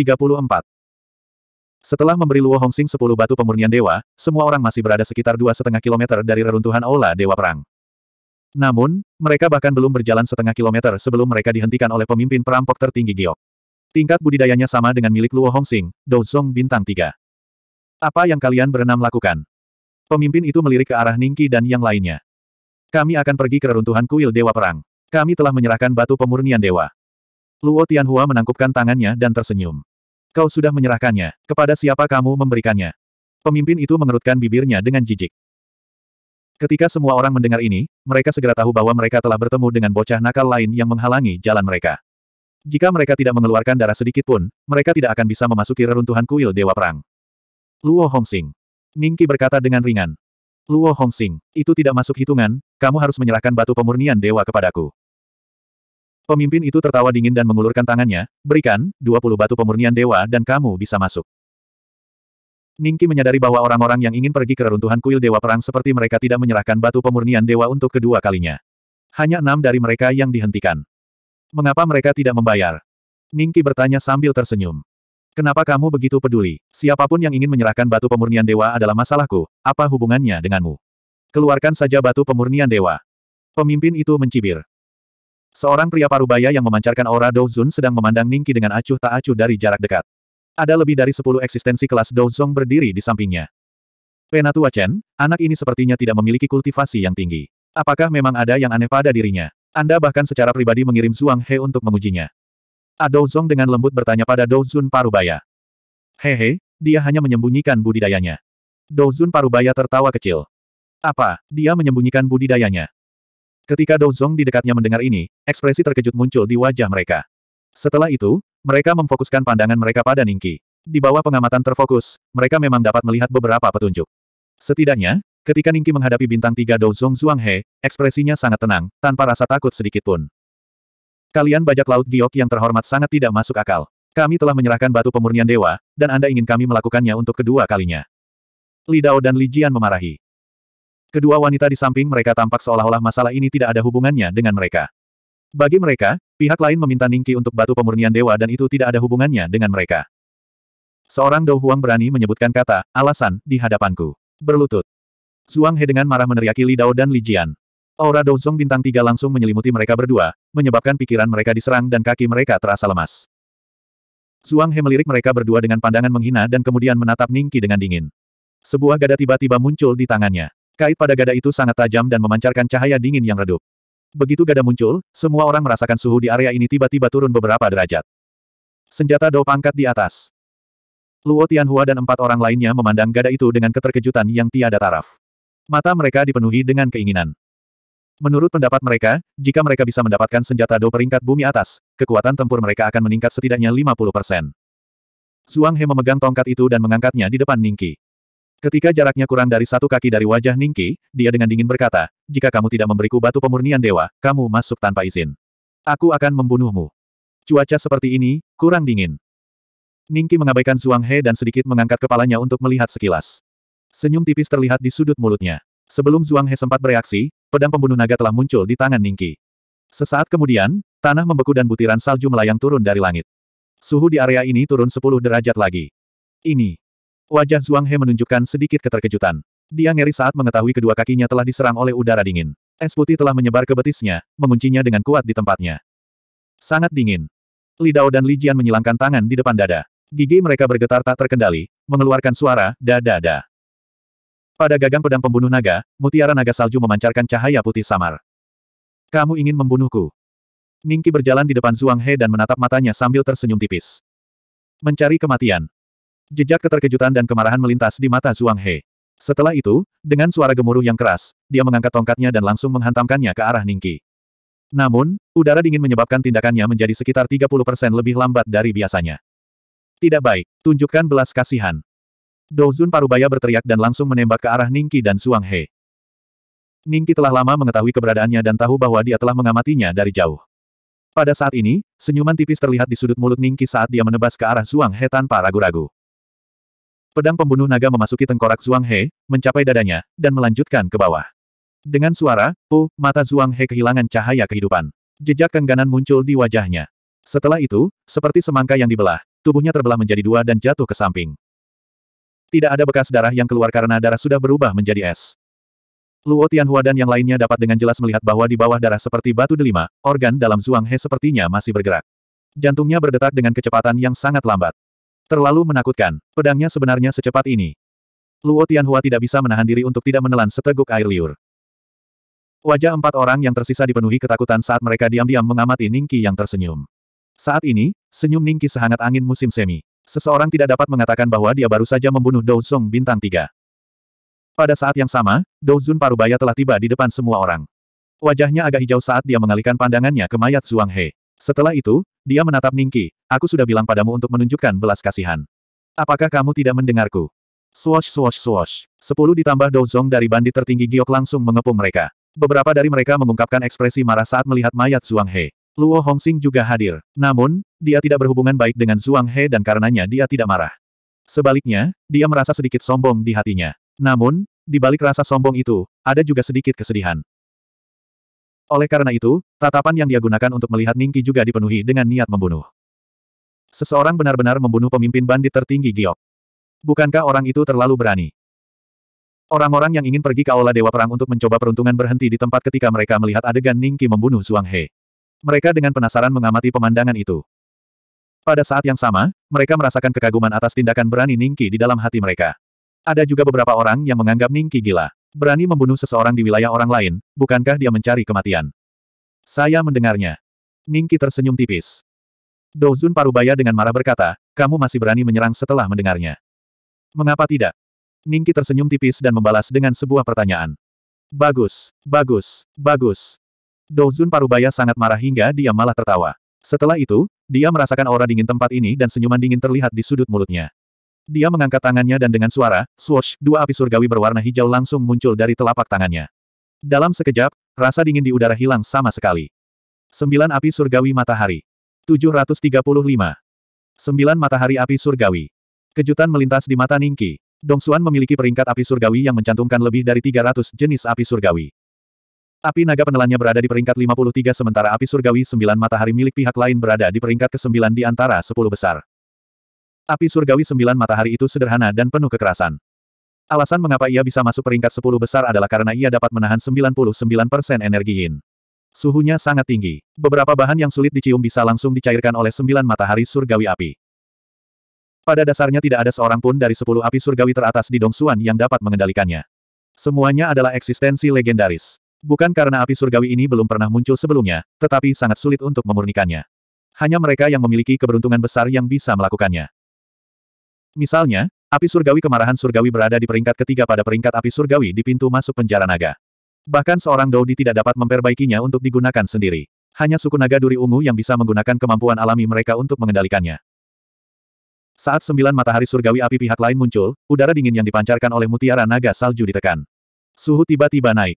Setelah memberi Luo Hongxing sepuluh batu pemurnian dewa, semua orang masih berada sekitar dua setengah kilometer dari reruntuhan Aula Dewa Perang. Namun, mereka bahkan belum berjalan setengah kilometer sebelum mereka dihentikan oleh pemimpin perampok tertinggi Giok. Tingkat budidayanya sama dengan milik Luo Hongxing, Dou Zong Bintang 3. Apa yang kalian berenam lakukan? Pemimpin itu melirik ke arah Ningki dan yang lainnya. Kami akan pergi ke reruntuhan kuil Dewa Perang. Kami telah menyerahkan batu pemurnian Dewa. Luo Tianhua menangkupkan tangannya dan tersenyum. Kau sudah menyerahkannya. Kepada siapa kamu memberikannya? Pemimpin itu mengerutkan bibirnya dengan jijik. Ketika semua orang mendengar ini, mereka segera tahu bahwa mereka telah bertemu dengan bocah nakal lain yang menghalangi jalan mereka. Jika mereka tidak mengeluarkan darah sedikit pun, mereka tidak akan bisa memasuki reruntuhan kuil Dewa Perang. Luo Hongxing. Ningki berkata dengan ringan. Luo Hongxing, itu tidak masuk hitungan, kamu harus menyerahkan batu pemurnian dewa kepadaku. Pemimpin itu tertawa dingin dan mengulurkan tangannya, berikan, 20 batu pemurnian dewa dan kamu bisa masuk. Ningki menyadari bahwa orang-orang yang ingin pergi ke reruntuhan kuil Dewa Perang seperti mereka tidak menyerahkan batu pemurnian dewa untuk kedua kalinya. Hanya enam dari mereka yang dihentikan. Mengapa mereka tidak membayar? Ningki bertanya sambil tersenyum. Kenapa kamu begitu peduli? Siapapun yang ingin menyerahkan batu pemurnian dewa adalah masalahku, apa hubungannya denganmu? Keluarkan saja batu pemurnian dewa. Pemimpin itu mencibir. Seorang pria parubaya yang memancarkan aura Douzun sedang memandang Ningki dengan acuh tak acuh dari jarak dekat ada lebih dari sepuluh eksistensi kelas Douzong berdiri di sampingnya. Penatua Chen, anak ini sepertinya tidak memiliki kultivasi yang tinggi. Apakah memang ada yang aneh pada dirinya? Anda bahkan secara pribadi mengirim Zhuang He untuk mengujinya. A Dozong dengan lembut bertanya pada Douzun Parubaya. Hehe, dia hanya menyembunyikan budidayanya. Douzun Parubaya tertawa kecil. Apa, dia menyembunyikan budidayanya? Ketika Douzong di dekatnya mendengar ini, ekspresi terkejut muncul di wajah mereka. Setelah itu, mereka memfokuskan pandangan mereka pada Ningki. Di bawah pengamatan terfokus, mereka memang dapat melihat beberapa petunjuk. Setidaknya, ketika Ningki menghadapi bintang tiga Douzong Zhuanghe, ekspresinya sangat tenang, tanpa rasa takut sedikit pun. Kalian bajak laut giok yang terhormat sangat tidak masuk akal. Kami telah menyerahkan batu pemurnian dewa, dan Anda ingin kami melakukannya untuk kedua kalinya. Li Dao dan Li Jian memarahi. Kedua wanita di samping mereka tampak seolah-olah masalah ini tidak ada hubungannya dengan mereka. Bagi mereka, pihak lain meminta Ningki untuk batu pemurnian dewa dan itu tidak ada hubungannya dengan mereka. Seorang Dou Huang berani menyebutkan kata, alasan, di hadapanku. Berlutut. Zhuang He dengan marah meneriaki Li Dao dan Li Jian. Aura Douzong bintang tiga langsung menyelimuti mereka berdua, menyebabkan pikiran mereka diserang dan kaki mereka terasa lemas. Zhuang He melirik mereka berdua dengan pandangan menghina dan kemudian menatap Ningki dengan dingin. Sebuah gada tiba-tiba muncul di tangannya. Kait pada gada itu sangat tajam dan memancarkan cahaya dingin yang redup. Begitu gada muncul, semua orang merasakan suhu di area ini tiba-tiba turun beberapa derajat. Senjata Dao pangkat di atas. Luo Tianhua dan empat orang lainnya memandang gada itu dengan keterkejutan yang tiada taraf. Mata mereka dipenuhi dengan keinginan. Menurut pendapat mereka, jika mereka bisa mendapatkan senjata Do peringkat bumi atas, kekuatan tempur mereka akan meningkat setidaknya 50%. Zhuang He memegang tongkat itu dan mengangkatnya di depan Ningki. Ketika jaraknya kurang dari satu kaki dari wajah Ningki, dia dengan dingin berkata, jika kamu tidak memberiku batu pemurnian dewa, kamu masuk tanpa izin. Aku akan membunuhmu. Cuaca seperti ini, kurang dingin. Ningki mengabaikan Zhuang He dan sedikit mengangkat kepalanya untuk melihat sekilas. Senyum tipis terlihat di sudut mulutnya. Sebelum Zhuang He sempat bereaksi, pedang pembunuh naga telah muncul di tangan Ningki. Sesaat kemudian, tanah membeku dan butiran salju melayang turun dari langit. Suhu di area ini turun 10 derajat lagi. Ini Wajah Zhuang He menunjukkan sedikit keterkejutan. Dia ngeri saat mengetahui kedua kakinya telah diserang oleh udara dingin. Es putih telah menyebar ke betisnya, menguncinya dengan kuat di tempatnya. Sangat dingin. Li Dao dan Li Jian menyilangkan tangan di depan dada. Gigi mereka bergetar tak terkendali, mengeluarkan suara, da-da-da. Pada gagang pedang pembunuh naga, mutiara naga salju memancarkan cahaya putih samar. Kamu ingin membunuhku? Ningki berjalan di depan Zhuang He dan menatap matanya sambil tersenyum tipis. Mencari kematian. Jejak keterkejutan dan kemarahan melintas di mata Zhuang He. Setelah itu, dengan suara gemuruh yang keras, dia mengangkat tongkatnya dan langsung menghantamkannya ke arah Ningki. Namun, udara dingin menyebabkan tindakannya menjadi sekitar 30% lebih lambat dari biasanya. Tidak baik, tunjukkan belas kasihan. Douzun Parubaya berteriak dan langsung menembak ke arah Ningki dan Suang He. Ningki telah lama mengetahui keberadaannya dan tahu bahwa dia telah mengamatinya dari jauh. Pada saat ini, senyuman tipis terlihat di sudut mulut Ningki saat dia menebas ke arah Suang He tanpa ragu-ragu. Pedang pembunuh naga memasuki tengkorak Zhuang He, mencapai dadanya, dan melanjutkan ke bawah. Dengan suara, pu, oh, mata Zhuang He kehilangan cahaya kehidupan. Jejak kengganan muncul di wajahnya. Setelah itu, seperti semangka yang dibelah, tubuhnya terbelah menjadi dua dan jatuh ke samping. Tidak ada bekas darah yang keluar karena darah sudah berubah menjadi es. Luo Tianhua dan yang lainnya dapat dengan jelas melihat bahwa di bawah darah seperti batu delima, organ dalam Zhuang He sepertinya masih bergerak. Jantungnya berdetak dengan kecepatan yang sangat lambat. Terlalu menakutkan, pedangnya sebenarnya secepat ini. Luo Tianhua tidak bisa menahan diri untuk tidak menelan seteguk air liur. Wajah empat orang yang tersisa dipenuhi ketakutan saat mereka diam-diam mengamati Ningki yang tersenyum. Saat ini, senyum Ningki sehangat angin musim semi. Seseorang tidak dapat mengatakan bahwa dia baru saja membunuh Douzong bintang tiga. Pada saat yang sama, Douzun Parubaya telah tiba di depan semua orang. Wajahnya agak hijau saat dia mengalihkan pandangannya ke mayat Zhuang He. Setelah itu, dia menatap Ningki, aku sudah bilang padamu untuk menunjukkan belas kasihan. Apakah kamu tidak mendengarku? Swash swash swash. Sepuluh ditambah dozong dari bandit tertinggi Giok langsung mengepung mereka. Beberapa dari mereka mengungkapkan ekspresi marah saat melihat mayat Zhuang He. Luo Hongxing juga hadir. Namun, dia tidak berhubungan baik dengan Zhuang He dan karenanya dia tidak marah. Sebaliknya, dia merasa sedikit sombong di hatinya. Namun, di balik rasa sombong itu, ada juga sedikit kesedihan. Oleh karena itu, tatapan yang dia gunakan untuk melihat Ningki juga dipenuhi dengan niat membunuh. Seseorang benar-benar membunuh pemimpin bandit tertinggi Giok. Bukankah orang itu terlalu berani? Orang-orang yang ingin pergi ke Aula Dewa Perang untuk mencoba peruntungan berhenti di tempat ketika mereka melihat adegan Ningqi membunuh Zhuang He. Mereka dengan penasaran mengamati pemandangan itu. Pada saat yang sama, mereka merasakan kekaguman atas tindakan berani Ningqi di dalam hati mereka. Ada juga beberapa orang yang menganggap Ningqi gila. Berani membunuh seseorang di wilayah orang lain, bukankah dia mencari kematian? Saya mendengarnya. Ningki tersenyum tipis. Douzun Parubaya dengan marah berkata, kamu masih berani menyerang setelah mendengarnya. Mengapa tidak? Ningki tersenyum tipis dan membalas dengan sebuah pertanyaan. Bagus, bagus, bagus. Douzun Parubaya sangat marah hingga dia malah tertawa. Setelah itu, dia merasakan aura dingin tempat ini dan senyuman dingin terlihat di sudut mulutnya. Dia mengangkat tangannya dan dengan suara, swoosh, dua api surgawi berwarna hijau langsung muncul dari telapak tangannya. Dalam sekejap, rasa dingin di udara hilang sama sekali. Sembilan api surgawi matahari. 735. Sembilan matahari api surgawi. Kejutan melintas di mata Ningki. Xuan memiliki peringkat api surgawi yang mencantumkan lebih dari 300 jenis api surgawi. Api naga penelannya berada di peringkat 53 sementara api surgawi 9 matahari milik pihak lain berada di peringkat ke-9 di antara 10 besar. Api surgawi sembilan matahari itu sederhana dan penuh kekerasan. Alasan mengapa ia bisa masuk peringkat sepuluh besar adalah karena ia dapat menahan 99% energi yin. Suhunya sangat tinggi. Beberapa bahan yang sulit dicium bisa langsung dicairkan oleh sembilan matahari surgawi api. Pada dasarnya tidak ada seorang pun dari sepuluh api surgawi teratas di Dongsuan yang dapat mengendalikannya. Semuanya adalah eksistensi legendaris. Bukan karena api surgawi ini belum pernah muncul sebelumnya, tetapi sangat sulit untuk memurnikannya. Hanya mereka yang memiliki keberuntungan besar yang bisa melakukannya. Misalnya, api surgawi kemarahan surgawi berada di peringkat ketiga pada peringkat api surgawi di pintu masuk penjara naga. Bahkan seorang Dodi tidak dapat memperbaikinya untuk digunakan sendiri. Hanya suku naga duri ungu yang bisa menggunakan kemampuan alami mereka untuk mengendalikannya. Saat sembilan matahari surgawi api pihak lain muncul, udara dingin yang dipancarkan oleh mutiara naga salju ditekan. Suhu tiba-tiba naik.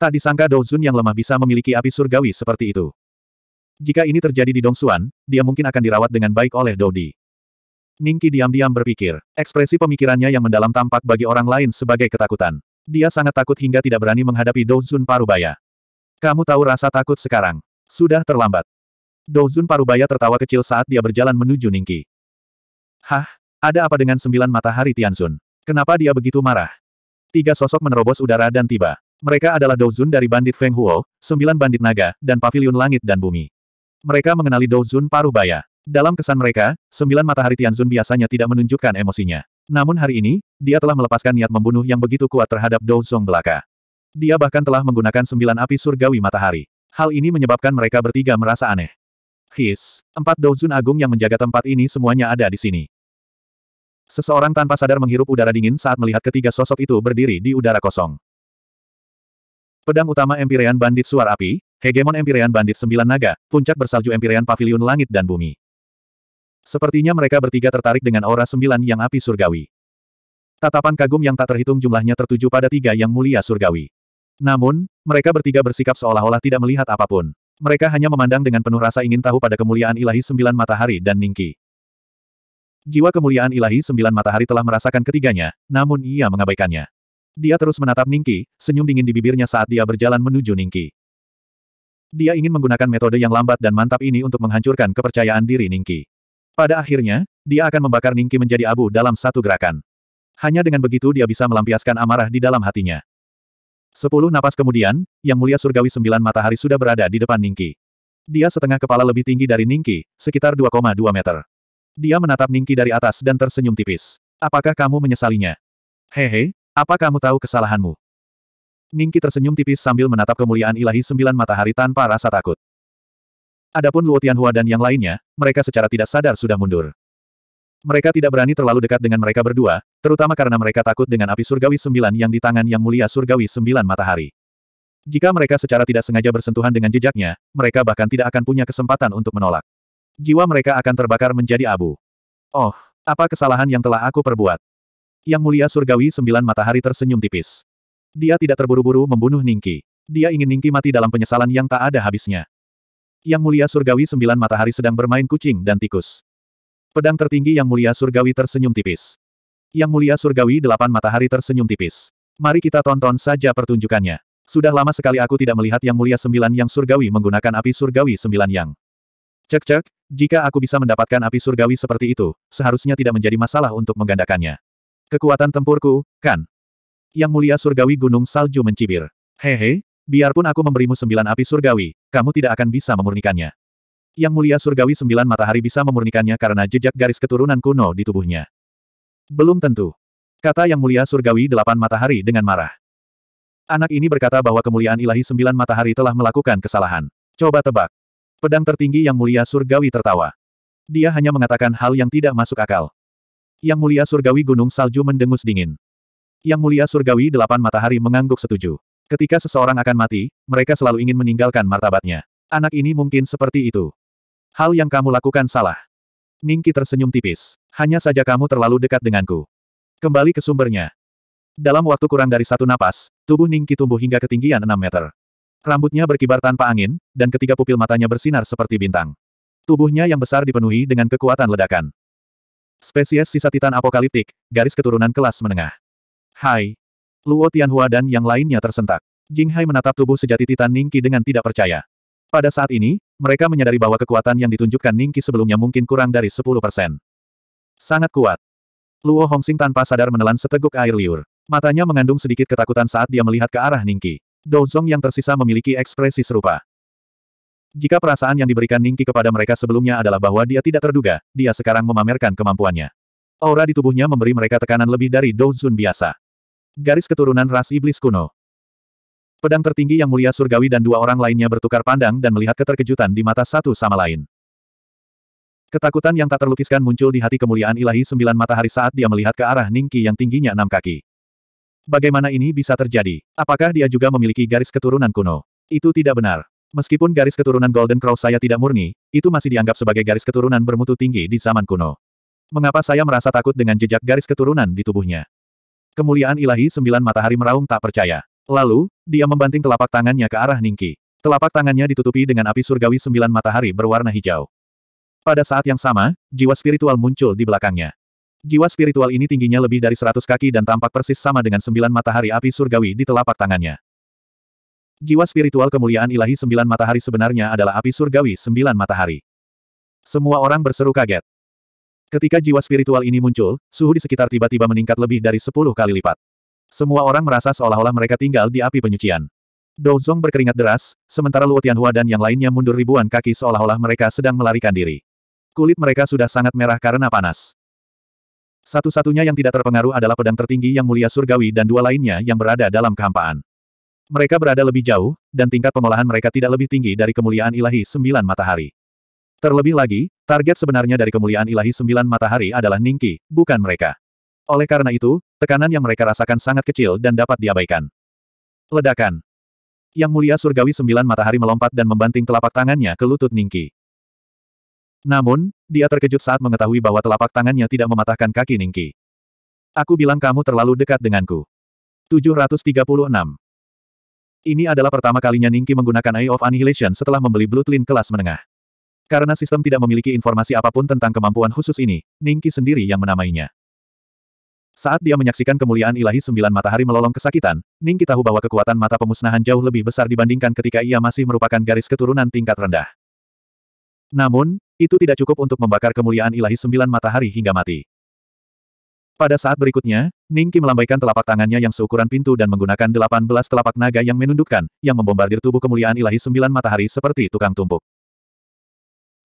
Tak disangka Douzun yang lemah bisa memiliki api surgawi seperti itu. Jika ini terjadi di Dongsuan, dia mungkin akan dirawat dengan baik oleh Dodi. Ningki diam-diam berpikir. Ekspresi pemikirannya yang mendalam tampak bagi orang lain sebagai ketakutan. Dia sangat takut hingga tidak berani menghadapi Douzun Parubaya. Kamu tahu rasa takut sekarang. Sudah terlambat. Douzun Parubaya tertawa kecil saat dia berjalan menuju Ningki. Hah? Ada apa dengan sembilan matahari Tianzun? Kenapa dia begitu marah? Tiga sosok menerobos udara dan tiba. Mereka adalah Douzun dari Bandit Feng Huo, sembilan bandit naga, dan pavilion langit dan bumi. Mereka mengenali Douzun Parubaya. Dalam kesan mereka, sembilan matahari Tianzun biasanya tidak menunjukkan emosinya. Namun hari ini, dia telah melepaskan niat membunuh yang begitu kuat terhadap Dou belaka. Dia bahkan telah menggunakan sembilan api surgawi matahari. Hal ini menyebabkan mereka bertiga merasa aneh. His, empat Douzun agung yang menjaga tempat ini semuanya ada di sini. Seseorang tanpa sadar menghirup udara dingin saat melihat ketiga sosok itu berdiri di udara kosong. Pedang utama Empyrean Bandit Suar Api, Hegemon Empyrean Bandit Sembilan Naga, Puncak Bersalju Empyrean Pavilion Langit dan Bumi. Sepertinya mereka bertiga tertarik dengan aura sembilan yang api surgawi. Tatapan kagum yang tak terhitung jumlahnya tertuju pada tiga yang mulia surgawi. Namun, mereka bertiga bersikap seolah-olah tidak melihat apapun. Mereka hanya memandang dengan penuh rasa ingin tahu pada kemuliaan ilahi sembilan matahari dan Ningki. Jiwa kemuliaan ilahi sembilan matahari telah merasakan ketiganya, namun ia mengabaikannya. Dia terus menatap Ningki, senyum dingin di bibirnya saat dia berjalan menuju Ningki. Dia ingin menggunakan metode yang lambat dan mantap ini untuk menghancurkan kepercayaan diri Ningki. Pada akhirnya, dia akan membakar Ningki menjadi abu dalam satu gerakan. Hanya dengan begitu dia bisa melampiaskan amarah di dalam hatinya. Sepuluh napas kemudian, Yang Mulia Surgawi Sembilan Matahari sudah berada di depan Ningki. Dia setengah kepala lebih tinggi dari Ningki, sekitar 2,2 meter. Dia menatap Ningki dari atas dan tersenyum tipis. Apakah kamu menyesalinya? Hehe, apa kamu tahu kesalahanmu? Ningki tersenyum tipis sambil menatap kemuliaan ilahi sembilan matahari tanpa rasa takut. Adapun Luo Tianhua dan yang lainnya, mereka secara tidak sadar sudah mundur. Mereka tidak berani terlalu dekat dengan mereka berdua, terutama karena mereka takut dengan api surgawi sembilan yang di tangan yang mulia surgawi sembilan matahari. Jika mereka secara tidak sengaja bersentuhan dengan jejaknya, mereka bahkan tidak akan punya kesempatan untuk menolak. Jiwa mereka akan terbakar menjadi abu. Oh, apa kesalahan yang telah aku perbuat? Yang mulia surgawi sembilan matahari tersenyum tipis. Dia tidak terburu-buru membunuh Ningki. Dia ingin Ningki mati dalam penyesalan yang tak ada habisnya. Yang mulia surgawi sembilan matahari sedang bermain kucing dan tikus. Pedang tertinggi yang mulia surgawi tersenyum tipis. Yang mulia surgawi delapan matahari tersenyum tipis. Mari kita tonton saja pertunjukannya. Sudah lama sekali aku tidak melihat yang mulia sembilan yang surgawi menggunakan api surgawi sembilan yang. Cek-cek, jika aku bisa mendapatkan api surgawi seperti itu, seharusnya tidak menjadi masalah untuk menggandakannya. Kekuatan tempurku, kan? Yang mulia surgawi gunung salju mencibir. Hehe, Biarpun aku memberimu sembilan api surgawi, kamu tidak akan bisa memurnikannya. Yang mulia surgawi sembilan matahari bisa memurnikannya karena jejak garis keturunan kuno di tubuhnya. Belum tentu. Kata yang mulia surgawi delapan matahari dengan marah. Anak ini berkata bahwa kemuliaan ilahi sembilan matahari telah melakukan kesalahan. Coba tebak. Pedang tertinggi yang mulia surgawi tertawa. Dia hanya mengatakan hal yang tidak masuk akal. Yang mulia surgawi gunung salju mendengus dingin. Yang mulia surgawi delapan matahari mengangguk setuju. Ketika seseorang akan mati, mereka selalu ingin meninggalkan martabatnya. Anak ini mungkin seperti itu. Hal yang kamu lakukan salah. Ningki tersenyum tipis. Hanya saja kamu terlalu dekat denganku. Kembali ke sumbernya. Dalam waktu kurang dari satu napas, tubuh Ningki tumbuh hingga ketinggian 6 meter. Rambutnya berkibar tanpa angin, dan ketiga pupil matanya bersinar seperti bintang. Tubuhnya yang besar dipenuhi dengan kekuatan ledakan. Spesies sisa titan apokaliptik, garis keturunan kelas menengah. Hai, Luo Tianhua dan yang lainnya tersentak. Jing Hai menatap tubuh sejati Titan Ningqi dengan tidak percaya. Pada saat ini, mereka menyadari bahwa kekuatan yang ditunjukkan Ningqi sebelumnya mungkin kurang dari 10 persen. Sangat kuat. Luo Hongxing tanpa sadar menelan seteguk air liur. Matanya mengandung sedikit ketakutan saat dia melihat ke arah Ningqi. Zong yang tersisa memiliki ekspresi serupa. Jika perasaan yang diberikan Ningqi kepada mereka sebelumnya adalah bahwa dia tidak terduga, dia sekarang memamerkan kemampuannya. Aura di tubuhnya memberi mereka tekanan lebih dari Dou Zun biasa. Garis keturunan ras iblis kuno. Pedang tertinggi yang mulia surgawi dan dua orang lainnya bertukar pandang dan melihat keterkejutan di mata satu sama lain. Ketakutan yang tak terlukiskan muncul di hati kemuliaan ilahi sembilan matahari saat dia melihat ke arah Ningki yang tingginya enam kaki. Bagaimana ini bisa terjadi? Apakah dia juga memiliki garis keturunan kuno? Itu tidak benar. Meskipun garis keturunan Golden Crow saya tidak murni, itu masih dianggap sebagai garis keturunan bermutu tinggi di zaman kuno. Mengapa saya merasa takut dengan jejak garis keturunan di tubuhnya? Kemuliaan ilahi sembilan matahari meraung tak percaya. Lalu, dia membanting telapak tangannya ke arah Ningki. Telapak tangannya ditutupi dengan api surgawi sembilan matahari berwarna hijau. Pada saat yang sama, jiwa spiritual muncul di belakangnya. Jiwa spiritual ini tingginya lebih dari seratus kaki dan tampak persis sama dengan sembilan matahari api surgawi di telapak tangannya. Jiwa spiritual kemuliaan ilahi sembilan matahari sebenarnya adalah api surgawi sembilan matahari. Semua orang berseru kaget. Ketika jiwa spiritual ini muncul, suhu di sekitar tiba-tiba meningkat lebih dari sepuluh kali lipat. Semua orang merasa seolah-olah mereka tinggal di api penyucian. Douzong berkeringat deras, sementara Luo Tianhua dan yang lainnya mundur ribuan kaki seolah-olah mereka sedang melarikan diri. Kulit mereka sudah sangat merah karena panas. Satu-satunya yang tidak terpengaruh adalah pedang tertinggi yang mulia surgawi dan dua lainnya yang berada dalam kehampaan. Mereka berada lebih jauh, dan tingkat pengolahan mereka tidak lebih tinggi dari kemuliaan ilahi sembilan matahari. Terlebih lagi, Target sebenarnya dari kemuliaan ilahi sembilan matahari adalah Ningki, bukan mereka. Oleh karena itu, tekanan yang mereka rasakan sangat kecil dan dapat diabaikan. Ledakan. Yang mulia surgawi sembilan matahari melompat dan membanting telapak tangannya ke lutut Ningki. Namun, dia terkejut saat mengetahui bahwa telapak tangannya tidak mematahkan kaki Ningki. Aku bilang kamu terlalu dekat denganku. 736. Ini adalah pertama kalinya Ningki menggunakan Eye of Annihilation setelah membeli Bloodline kelas menengah. Karena sistem tidak memiliki informasi apapun tentang kemampuan khusus ini, Ningki sendiri yang menamainya. Saat dia menyaksikan kemuliaan ilahi sembilan matahari melolong kesakitan, Ningki tahu bahwa kekuatan mata pemusnahan jauh lebih besar dibandingkan ketika ia masih merupakan garis keturunan tingkat rendah. Namun, itu tidak cukup untuk membakar kemuliaan ilahi sembilan matahari hingga mati. Pada saat berikutnya, Ningki melambaikan telapak tangannya yang seukuran pintu dan menggunakan delapan belas telapak naga yang menundukkan, yang membombardir tubuh kemuliaan ilahi sembilan matahari seperti tukang tumpuk.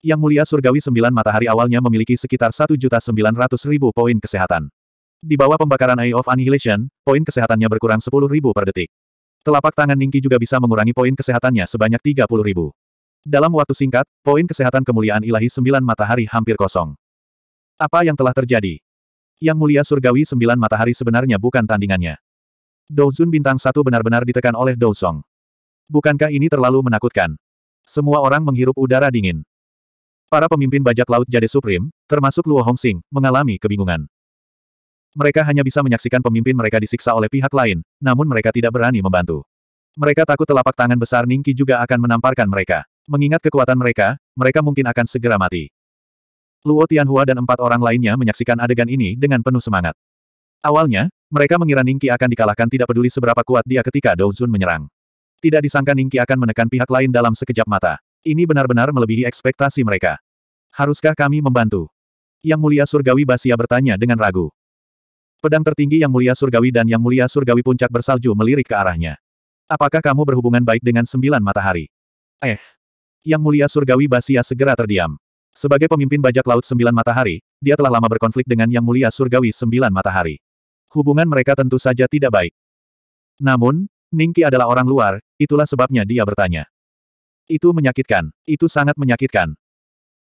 Yang mulia surgawi sembilan matahari awalnya memiliki sekitar 1.900.000 poin kesehatan. Di bawah pembakaran Eye of Annihilation, poin kesehatannya berkurang 10.000 per detik. Telapak tangan Ningki juga bisa mengurangi poin kesehatannya sebanyak 30.000. Dalam waktu singkat, poin kesehatan kemuliaan ilahi sembilan matahari hampir kosong. Apa yang telah terjadi? Yang mulia surgawi sembilan matahari sebenarnya bukan tandingannya. Douzun bintang satu benar-benar ditekan oleh Douzong. Bukankah ini terlalu menakutkan? Semua orang menghirup udara dingin. Para pemimpin bajak laut Jade Supreme, termasuk Luo Hongxing, mengalami kebingungan. Mereka hanya bisa menyaksikan pemimpin mereka disiksa oleh pihak lain, namun mereka tidak berani membantu. Mereka takut telapak tangan besar Ningki juga akan menamparkan mereka. Mengingat kekuatan mereka, mereka mungkin akan segera mati. Luo Tianhua dan empat orang lainnya menyaksikan adegan ini dengan penuh semangat. Awalnya, mereka mengira Ningki akan dikalahkan tidak peduli seberapa kuat dia ketika Douzun menyerang. Tidak disangka Ningki akan menekan pihak lain dalam sekejap mata. Ini benar-benar melebihi ekspektasi mereka. Haruskah kami membantu? Yang Mulia Surgawi Basia bertanya dengan ragu. Pedang tertinggi Yang Mulia Surgawi dan Yang Mulia Surgawi Puncak Bersalju melirik ke arahnya. Apakah kamu berhubungan baik dengan sembilan matahari? Eh. Yang Mulia Surgawi Basia segera terdiam. Sebagai pemimpin bajak laut sembilan matahari, dia telah lama berkonflik dengan Yang Mulia Surgawi sembilan matahari. Hubungan mereka tentu saja tidak baik. Namun, Ningki adalah orang luar, itulah sebabnya dia bertanya. Itu menyakitkan. Itu sangat menyakitkan.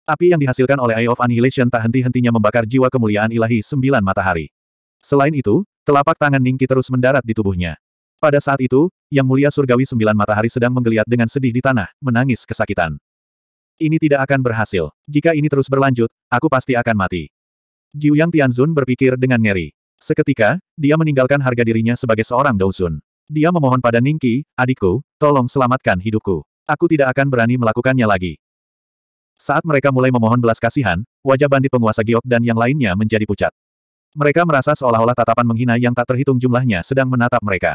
Api yang dihasilkan oleh Eye of Annihilation tak henti-hentinya membakar jiwa kemuliaan ilahi sembilan matahari. Selain itu, telapak tangan Ningki terus mendarat di tubuhnya. Pada saat itu, Yang Mulia Surgawi Sembilan Matahari sedang menggeliat dengan sedih di tanah, menangis kesakitan. Ini tidak akan berhasil. Jika ini terus berlanjut, aku pasti akan mati. Jiu Yang Tianzun berpikir dengan ngeri. Seketika, dia meninggalkan harga dirinya sebagai seorang Daozun. Dia memohon pada Ningki, adikku, tolong selamatkan hidupku. Aku tidak akan berani melakukannya lagi. Saat mereka mulai memohon belas kasihan, wajah bandit penguasa giok dan yang lainnya menjadi pucat. Mereka merasa seolah-olah tatapan menghina yang tak terhitung jumlahnya sedang menatap mereka.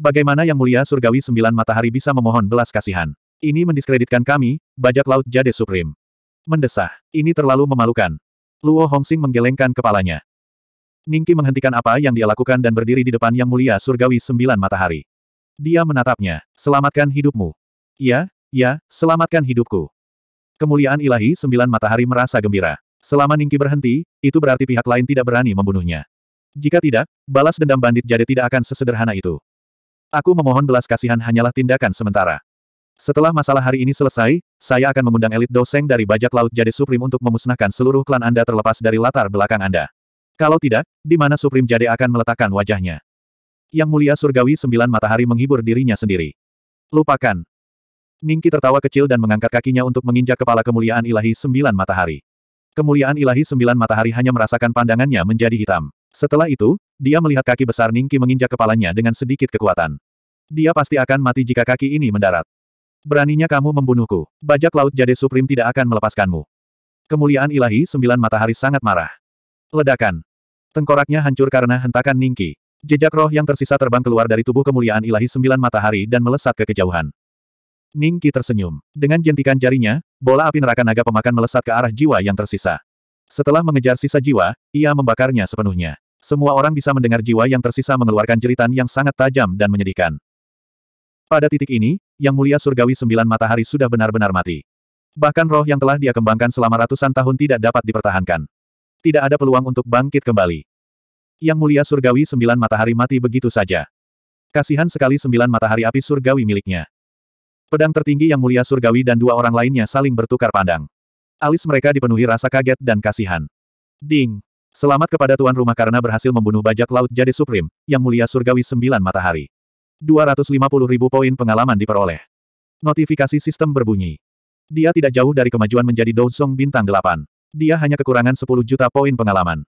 Bagaimana yang mulia surgawi sembilan matahari bisa memohon belas kasihan? Ini mendiskreditkan kami, bajak laut Jade Supreme. Mendesah, ini terlalu memalukan. Luo Hongxing menggelengkan kepalanya. Ningki menghentikan apa yang dia lakukan dan berdiri di depan yang mulia surgawi sembilan matahari. Dia menatapnya, selamatkan hidupmu. Ya, ya, selamatkan hidupku. Kemuliaan ilahi sembilan matahari merasa gembira. Selama Ningki berhenti, itu berarti pihak lain tidak berani membunuhnya. Jika tidak, balas dendam bandit jadi tidak akan sesederhana itu. Aku memohon belas kasihan hanyalah tindakan sementara. Setelah masalah hari ini selesai, saya akan mengundang elit doseng dari bajak laut Jade Supreme untuk memusnahkan seluruh klan Anda terlepas dari latar belakang Anda. Kalau tidak, di mana Supreme Jade akan meletakkan wajahnya? Yang mulia surgawi sembilan matahari menghibur dirinya sendiri. Lupakan, Ningki tertawa kecil dan mengangkat kakinya untuk menginjak kepala kemuliaan ilahi sembilan matahari. Kemuliaan ilahi sembilan matahari hanya merasakan pandangannya menjadi hitam. Setelah itu, dia melihat kaki besar Ningki menginjak kepalanya dengan sedikit kekuatan. Dia pasti akan mati jika kaki ini mendarat. Beraninya kamu membunuhku. Bajak laut Jade Supreme tidak akan melepaskanmu. Kemuliaan ilahi sembilan matahari sangat marah. Ledakan. Tengkoraknya hancur karena hentakan Ningki. Jejak roh yang tersisa terbang keluar dari tubuh kemuliaan ilahi sembilan matahari dan melesat ke kejauhan. Ning Qi tersenyum. Dengan jentikan jarinya, bola api neraka naga pemakan melesat ke arah jiwa yang tersisa. Setelah mengejar sisa jiwa, ia membakarnya sepenuhnya. Semua orang bisa mendengar jiwa yang tersisa mengeluarkan jeritan yang sangat tajam dan menyedihkan. Pada titik ini, Yang Mulia Surgawi Sembilan Matahari sudah benar-benar mati. Bahkan roh yang telah dia kembangkan selama ratusan tahun tidak dapat dipertahankan. Tidak ada peluang untuk bangkit kembali. Yang Mulia Surgawi Sembilan Matahari mati begitu saja. Kasihan sekali sembilan matahari api surgawi miliknya. Pedang tertinggi yang mulia surgawi dan dua orang lainnya saling bertukar pandang. Alis mereka dipenuhi rasa kaget dan kasihan. Ding! Selamat kepada tuan rumah karena berhasil membunuh bajak laut jadi Supreme, yang mulia surgawi sembilan matahari. 250 ribu poin pengalaman diperoleh. Notifikasi sistem berbunyi. Dia tidak jauh dari kemajuan menjadi Douzong bintang delapan. Dia hanya kekurangan 10 juta poin pengalaman.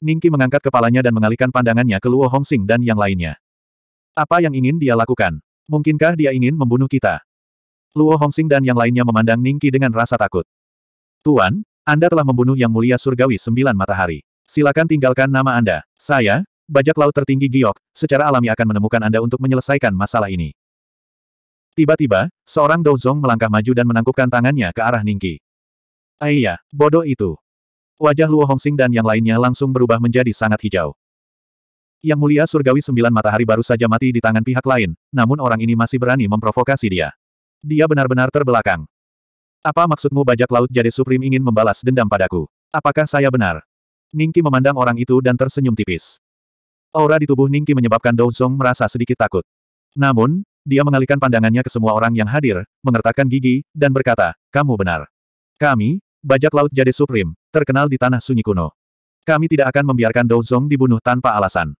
Ningki mengangkat kepalanya dan mengalihkan pandangannya ke Luo Hongxing dan yang lainnya. Apa yang ingin dia lakukan? Mungkinkah dia ingin membunuh kita? Luo Hongxing dan yang lainnya memandang Ningki dengan rasa takut. Tuan, Anda telah membunuh Yang Mulia Surgawi Sembilan Matahari. Silakan tinggalkan nama Anda. Saya, bajak laut tertinggi Giok, secara alami akan menemukan Anda untuk menyelesaikan masalah ini. Tiba-tiba, seorang Douzong melangkah maju dan menangkupkan tangannya ke arah Ningki. Aiyah, bodoh itu. Wajah Luo Hongxing dan yang lainnya langsung berubah menjadi sangat hijau. Yang mulia surgawi sembilan matahari baru saja mati di tangan pihak lain, namun orang ini masih berani memprovokasi dia. Dia benar-benar terbelakang. Apa maksudmu bajak laut jadi Supreme ingin membalas dendam padaku? Apakah saya benar? Ningki memandang orang itu dan tersenyum tipis. Aura di tubuh Ningki menyebabkan Dou Zong merasa sedikit takut. Namun, dia mengalihkan pandangannya ke semua orang yang hadir, mengertakkan gigi, dan berkata, kamu benar. Kami, bajak laut jadi Supreme, terkenal di tanah sunyi kuno. Kami tidak akan membiarkan Dou Zong dibunuh tanpa alasan.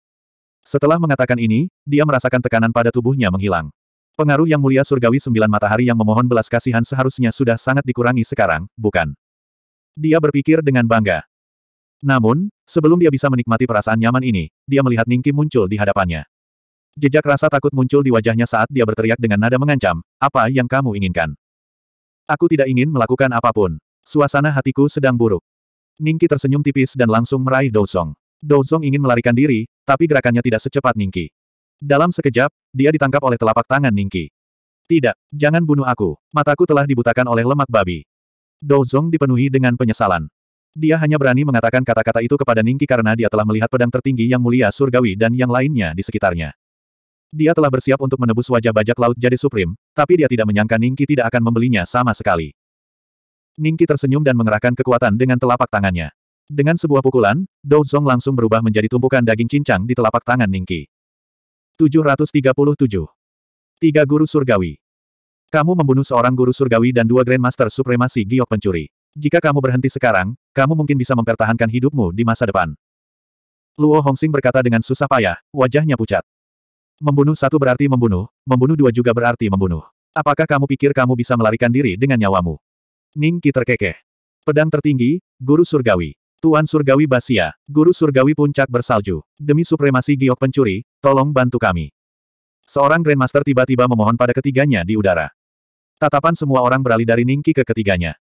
Setelah mengatakan ini, dia merasakan tekanan pada tubuhnya menghilang. Pengaruh yang mulia surgawi sembilan matahari yang memohon belas kasihan seharusnya sudah sangat dikurangi sekarang, bukan? Dia berpikir dengan bangga. Namun, sebelum dia bisa menikmati perasaan nyaman ini, dia melihat Ningki muncul di hadapannya. Jejak rasa takut muncul di wajahnya saat dia berteriak dengan nada mengancam, apa yang kamu inginkan? Aku tidak ingin melakukan apapun. Suasana hatiku sedang buruk. Ningki tersenyum tipis dan langsung meraih dosong. Douzong ingin melarikan diri, tapi gerakannya tidak secepat Ningki. Dalam sekejap, dia ditangkap oleh telapak tangan Ningki. Tidak, jangan bunuh aku. Mataku telah dibutakan oleh lemak babi. Douzong dipenuhi dengan penyesalan. Dia hanya berani mengatakan kata-kata itu kepada Ningki karena dia telah melihat pedang tertinggi yang mulia surgawi dan yang lainnya di sekitarnya. Dia telah bersiap untuk menebus wajah bajak laut jadi Supreme, tapi dia tidak menyangka Ningki tidak akan membelinya sama sekali. Ningki tersenyum dan mengerahkan kekuatan dengan telapak tangannya. Dengan sebuah pukulan, Dou Zong langsung berubah menjadi tumpukan daging cincang di telapak tangan Ningki. 737. Tiga Guru Surgawi Kamu membunuh seorang Guru Surgawi dan dua Grandmaster Supremasi Giok Pencuri. Jika kamu berhenti sekarang, kamu mungkin bisa mempertahankan hidupmu di masa depan. Luo Hongxing berkata dengan susah payah, wajahnya pucat. Membunuh satu berarti membunuh, membunuh dua juga berarti membunuh. Apakah kamu pikir kamu bisa melarikan diri dengan nyawamu? Ningki terkekeh. Pedang tertinggi, Guru Surgawi. Tuan Surgawi Basia, Guru Surgawi Puncak Bersalju, demi supremasi giok pencuri, tolong bantu kami. Seorang Grandmaster tiba-tiba memohon pada ketiganya di udara. Tatapan semua orang beralih dari Ningki ke ketiganya.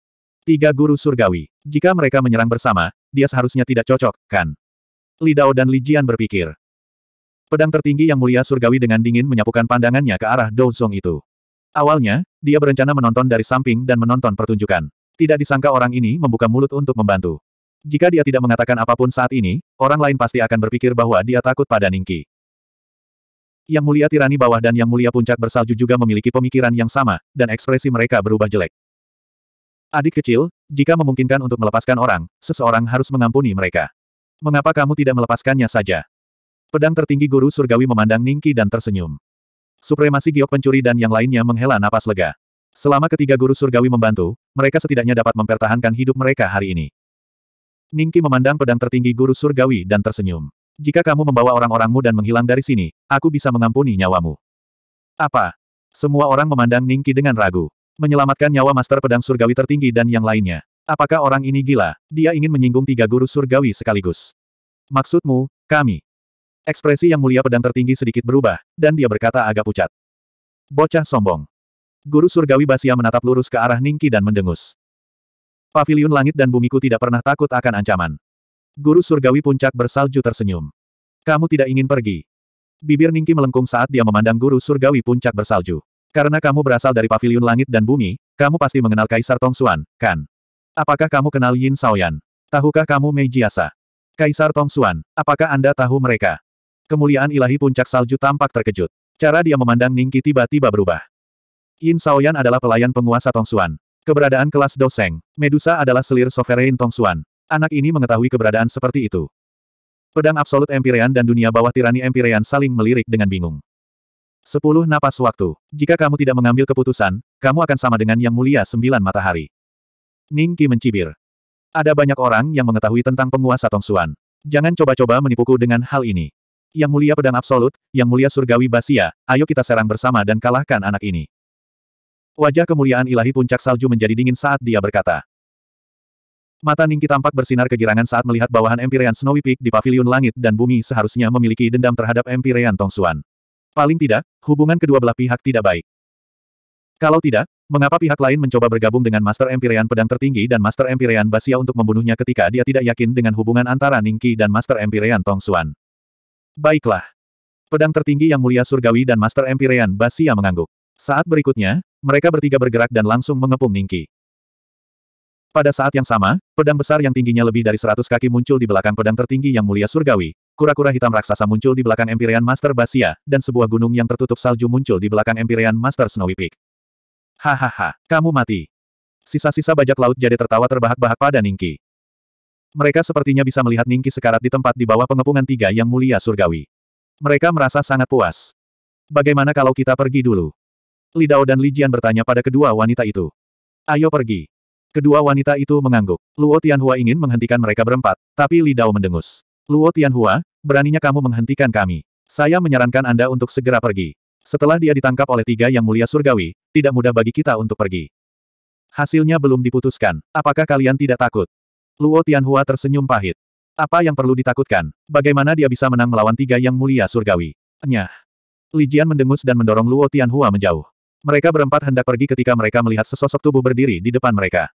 Tiga Guru Surgawi, jika mereka menyerang bersama, dia seharusnya tidak cocok, kan? Li Dao dan Li Jian berpikir. Pedang tertinggi yang mulia Surgawi dengan dingin menyapukan pandangannya ke arah Dou Zong itu. Awalnya, dia berencana menonton dari samping dan menonton pertunjukan. Tidak disangka orang ini membuka mulut untuk membantu. Jika dia tidak mengatakan apapun saat ini, orang lain pasti akan berpikir bahwa dia takut pada Ningki. Yang mulia tirani bawah dan yang mulia puncak bersalju juga memiliki pemikiran yang sama, dan ekspresi mereka berubah jelek. Adik kecil, jika memungkinkan untuk melepaskan orang, seseorang harus mengampuni mereka. Mengapa kamu tidak melepaskannya saja? Pedang tertinggi guru surgawi memandang Ningki dan tersenyum. Supremasi giok pencuri dan yang lainnya menghela napas lega. Selama ketiga guru surgawi membantu, mereka setidaknya dapat mempertahankan hidup mereka hari ini. Ningki memandang pedang tertinggi guru surgawi dan tersenyum. Jika kamu membawa orang-orangmu dan menghilang dari sini, aku bisa mengampuni nyawamu. Apa? Semua orang memandang Ningki dengan ragu. Menyelamatkan nyawa master pedang surgawi tertinggi dan yang lainnya. Apakah orang ini gila? Dia ingin menyinggung tiga guru surgawi sekaligus. Maksudmu, kami? Ekspresi yang mulia pedang tertinggi sedikit berubah, dan dia berkata agak pucat. Bocah sombong. Guru surgawi Basia menatap lurus ke arah Ningki dan mendengus. Paviliun langit dan bumiku tidak pernah takut akan ancaman. Guru surgawi puncak bersalju tersenyum. Kamu tidak ingin pergi. Bibir Ningki melengkung saat dia memandang guru surgawi puncak bersalju. Karena kamu berasal dari paviliun langit dan bumi, kamu pasti mengenal Kaisar Tongsuan, kan? Apakah kamu kenal Yin Saoyan? Tahukah kamu Mei Jiasa? Kaisar Tongsuan, apakah Anda tahu mereka? Kemuliaan ilahi puncak salju tampak terkejut. Cara dia memandang Ningki tiba-tiba berubah. Yin Saoyan adalah pelayan penguasa Tongsuan. Keberadaan kelas Doseng, Medusa adalah selir Sovereign Tongsuan. Anak ini mengetahui keberadaan seperti itu. Pedang Absolut Empyrean dan dunia bawah tirani Empyrean saling melirik dengan bingung. Sepuluh napas waktu. Jika kamu tidak mengambil keputusan, kamu akan sama dengan Yang Mulia Sembilan Matahari. Ning Ningki mencibir. Ada banyak orang yang mengetahui tentang penguasa Tong Tongsuan. Jangan coba-coba menipuku dengan hal ini. Yang Mulia Pedang Absolut, Yang Mulia Surgawi Basia, ayo kita serang bersama dan kalahkan anak ini. Wajah kemuliaan ilahi puncak salju menjadi dingin saat dia berkata. Mata Ningki tampak bersinar kegirangan saat melihat bawahan Empyrean Snowy Peak di paviliun langit dan bumi seharusnya memiliki dendam terhadap Empyrean Tongsuan. Paling tidak, hubungan kedua belah pihak tidak baik. Kalau tidak, mengapa pihak lain mencoba bergabung dengan Master Empyrean Pedang Tertinggi dan Master Empyrean Basia untuk membunuhnya ketika dia tidak yakin dengan hubungan antara Ningki dan Master Empyrean Tongsuan? Baiklah. Pedang tertinggi yang mulia surgawi dan Master Empyrean Basia mengangguk. Saat berikutnya, mereka bertiga bergerak dan langsung mengepung Ningki. Pada saat yang sama, pedang besar yang tingginya lebih dari 100 kaki muncul di belakang pedang tertinggi yang mulia surgawi, kura-kura hitam raksasa muncul di belakang Empyrean Master Basia, dan sebuah gunung yang tertutup salju muncul di belakang Empyrean Master Snowy Peak. Hahaha, kamu mati. Sisa-sisa bajak laut jadi tertawa terbahak-bahak pada Ningki. Mereka sepertinya bisa melihat Ningki sekarat di tempat di bawah pengepungan tiga yang mulia surgawi. Mereka merasa sangat puas. Bagaimana kalau kita pergi dulu? Li Dao dan Li Jian bertanya pada kedua wanita itu. Ayo pergi. Kedua wanita itu mengangguk. Luo Tianhua ingin menghentikan mereka berempat, tapi Li Dao mendengus. Luo Tianhua, beraninya kamu menghentikan kami. Saya menyarankan Anda untuk segera pergi. Setelah dia ditangkap oleh tiga yang mulia surgawi, tidak mudah bagi kita untuk pergi. Hasilnya belum diputuskan. Apakah kalian tidak takut? Luo Tianhua tersenyum pahit. Apa yang perlu ditakutkan? Bagaimana dia bisa menang melawan tiga yang mulia surgawi? Nyah. Li Jian mendengus dan mendorong Luo Tianhua menjauh. Mereka berempat hendak pergi ketika mereka melihat sesosok tubuh berdiri di depan mereka.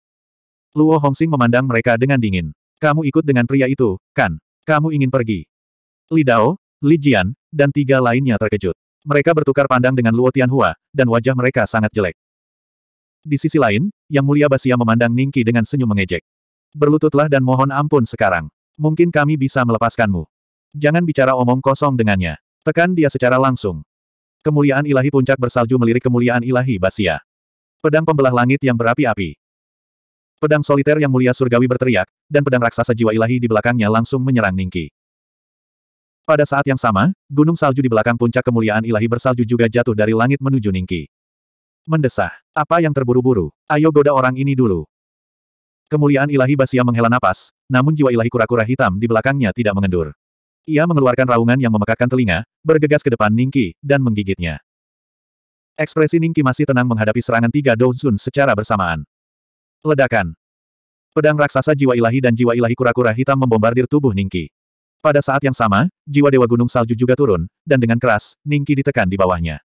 Luo Hongxing memandang mereka dengan dingin. Kamu ikut dengan pria itu, kan? Kamu ingin pergi. Li Dao, Li Jian, dan tiga lainnya terkejut. Mereka bertukar pandang dengan Luo Tianhua, dan wajah mereka sangat jelek. Di sisi lain, Yang Mulia Basia memandang Ningki dengan senyum mengejek. Berlututlah dan mohon ampun sekarang. Mungkin kami bisa melepaskanmu. Jangan bicara omong kosong dengannya. Tekan dia secara langsung. Kemuliaan ilahi puncak bersalju melirik kemuliaan ilahi Basia. Pedang pembelah langit yang berapi-api. Pedang soliter yang mulia surgawi berteriak, dan pedang raksasa jiwa ilahi di belakangnya langsung menyerang Ningki. Pada saat yang sama, gunung salju di belakang puncak kemuliaan ilahi bersalju juga jatuh dari langit menuju Ningki. Mendesah. Apa yang terburu-buru? Ayo goda orang ini dulu. Kemuliaan ilahi Basia menghela napas, namun jiwa ilahi kura-kura hitam di belakangnya tidak mengendur. Ia mengeluarkan raungan yang memekakkan telinga, bergegas ke depan Ningki, dan menggigitnya. Ekspresi Ningki masih tenang menghadapi serangan tiga Douzun secara bersamaan. Ledakan. Pedang raksasa jiwa ilahi dan jiwa ilahi kura-kura hitam membombardir tubuh Ningki. Pada saat yang sama, jiwa Dewa Gunung Salju juga turun, dan dengan keras, Ningki ditekan di bawahnya.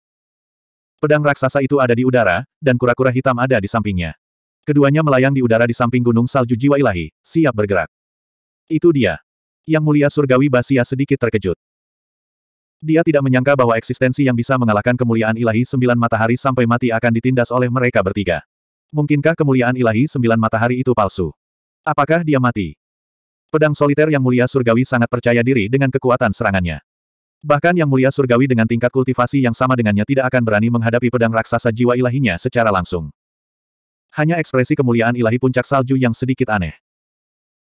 Pedang raksasa itu ada di udara, dan kura-kura hitam ada di sampingnya. Keduanya melayang di udara di samping Gunung Salju Jiwa Ilahi, siap bergerak. Itu dia. Yang mulia surgawi Basia sedikit terkejut. Dia tidak menyangka bahwa eksistensi yang bisa mengalahkan kemuliaan ilahi sembilan matahari sampai mati akan ditindas oleh mereka bertiga. Mungkinkah kemuliaan ilahi sembilan matahari itu palsu? Apakah dia mati? Pedang soliter yang mulia surgawi sangat percaya diri dengan kekuatan serangannya. Bahkan yang mulia surgawi dengan tingkat kultivasi yang sama dengannya tidak akan berani menghadapi pedang raksasa jiwa ilahinya secara langsung. Hanya ekspresi kemuliaan ilahi puncak salju yang sedikit aneh.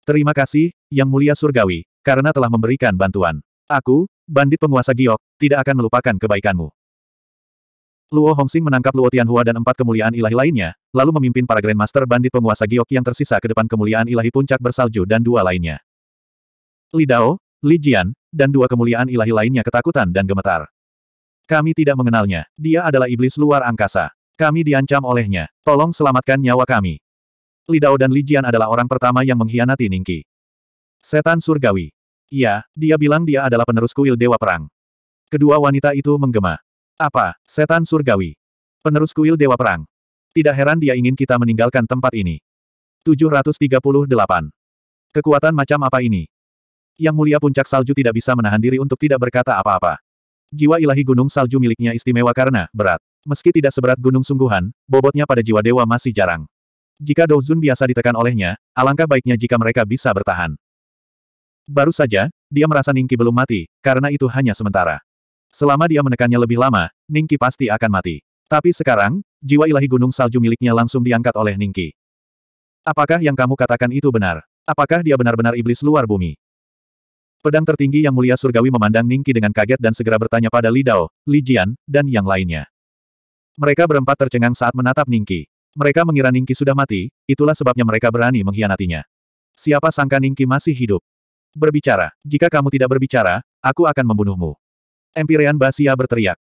Terima kasih, Yang Mulia Surgawi, karena telah memberikan bantuan. Aku, bandit penguasa giok, tidak akan melupakan kebaikanmu. Luo Hongxing menangkap Luo Tianhua dan empat kemuliaan ilahi lainnya, lalu memimpin para Grandmaster bandit penguasa giok yang tersisa ke depan kemuliaan ilahi puncak bersalju dan dua lainnya. Li Dao, Li Jian, dan dua kemuliaan ilahi lainnya ketakutan dan gemetar. Kami tidak mengenalnya. Dia adalah iblis luar angkasa. Kami diancam olehnya. Tolong selamatkan nyawa kami. Li Dao dan Li Jian adalah orang pertama yang mengkhianati Ningqi. Setan surgawi. Iya, dia bilang dia adalah penerus kuil Dewa Perang. Kedua wanita itu menggema. Apa, setan surgawi? Penerus kuil Dewa Perang. Tidak heran dia ingin kita meninggalkan tempat ini. 738. Kekuatan macam apa ini? Yang mulia puncak salju tidak bisa menahan diri untuk tidak berkata apa-apa. Jiwa ilahi gunung salju miliknya istimewa karena berat. Meski tidak seberat gunung sungguhan, bobotnya pada jiwa dewa masih jarang. Jika Douzun biasa ditekan olehnya, alangkah baiknya jika mereka bisa bertahan. Baru saja, dia merasa Ningki belum mati, karena itu hanya sementara. Selama dia menekannya lebih lama, Ningki pasti akan mati. Tapi sekarang, jiwa ilahi gunung salju miliknya langsung diangkat oleh Ningki. Apakah yang kamu katakan itu benar? Apakah dia benar-benar iblis luar bumi? Pedang tertinggi yang mulia surgawi memandang Ningki dengan kaget dan segera bertanya pada Li Dao, Li Jian, dan yang lainnya. Mereka berempat tercengang saat menatap Ningki. Mereka mengira Ningki sudah mati, itulah sebabnya mereka berani mengkhianatinya. Siapa sangka Ningki masih hidup? Berbicara. Jika kamu tidak berbicara, aku akan membunuhmu. Empyrean Basia berteriak.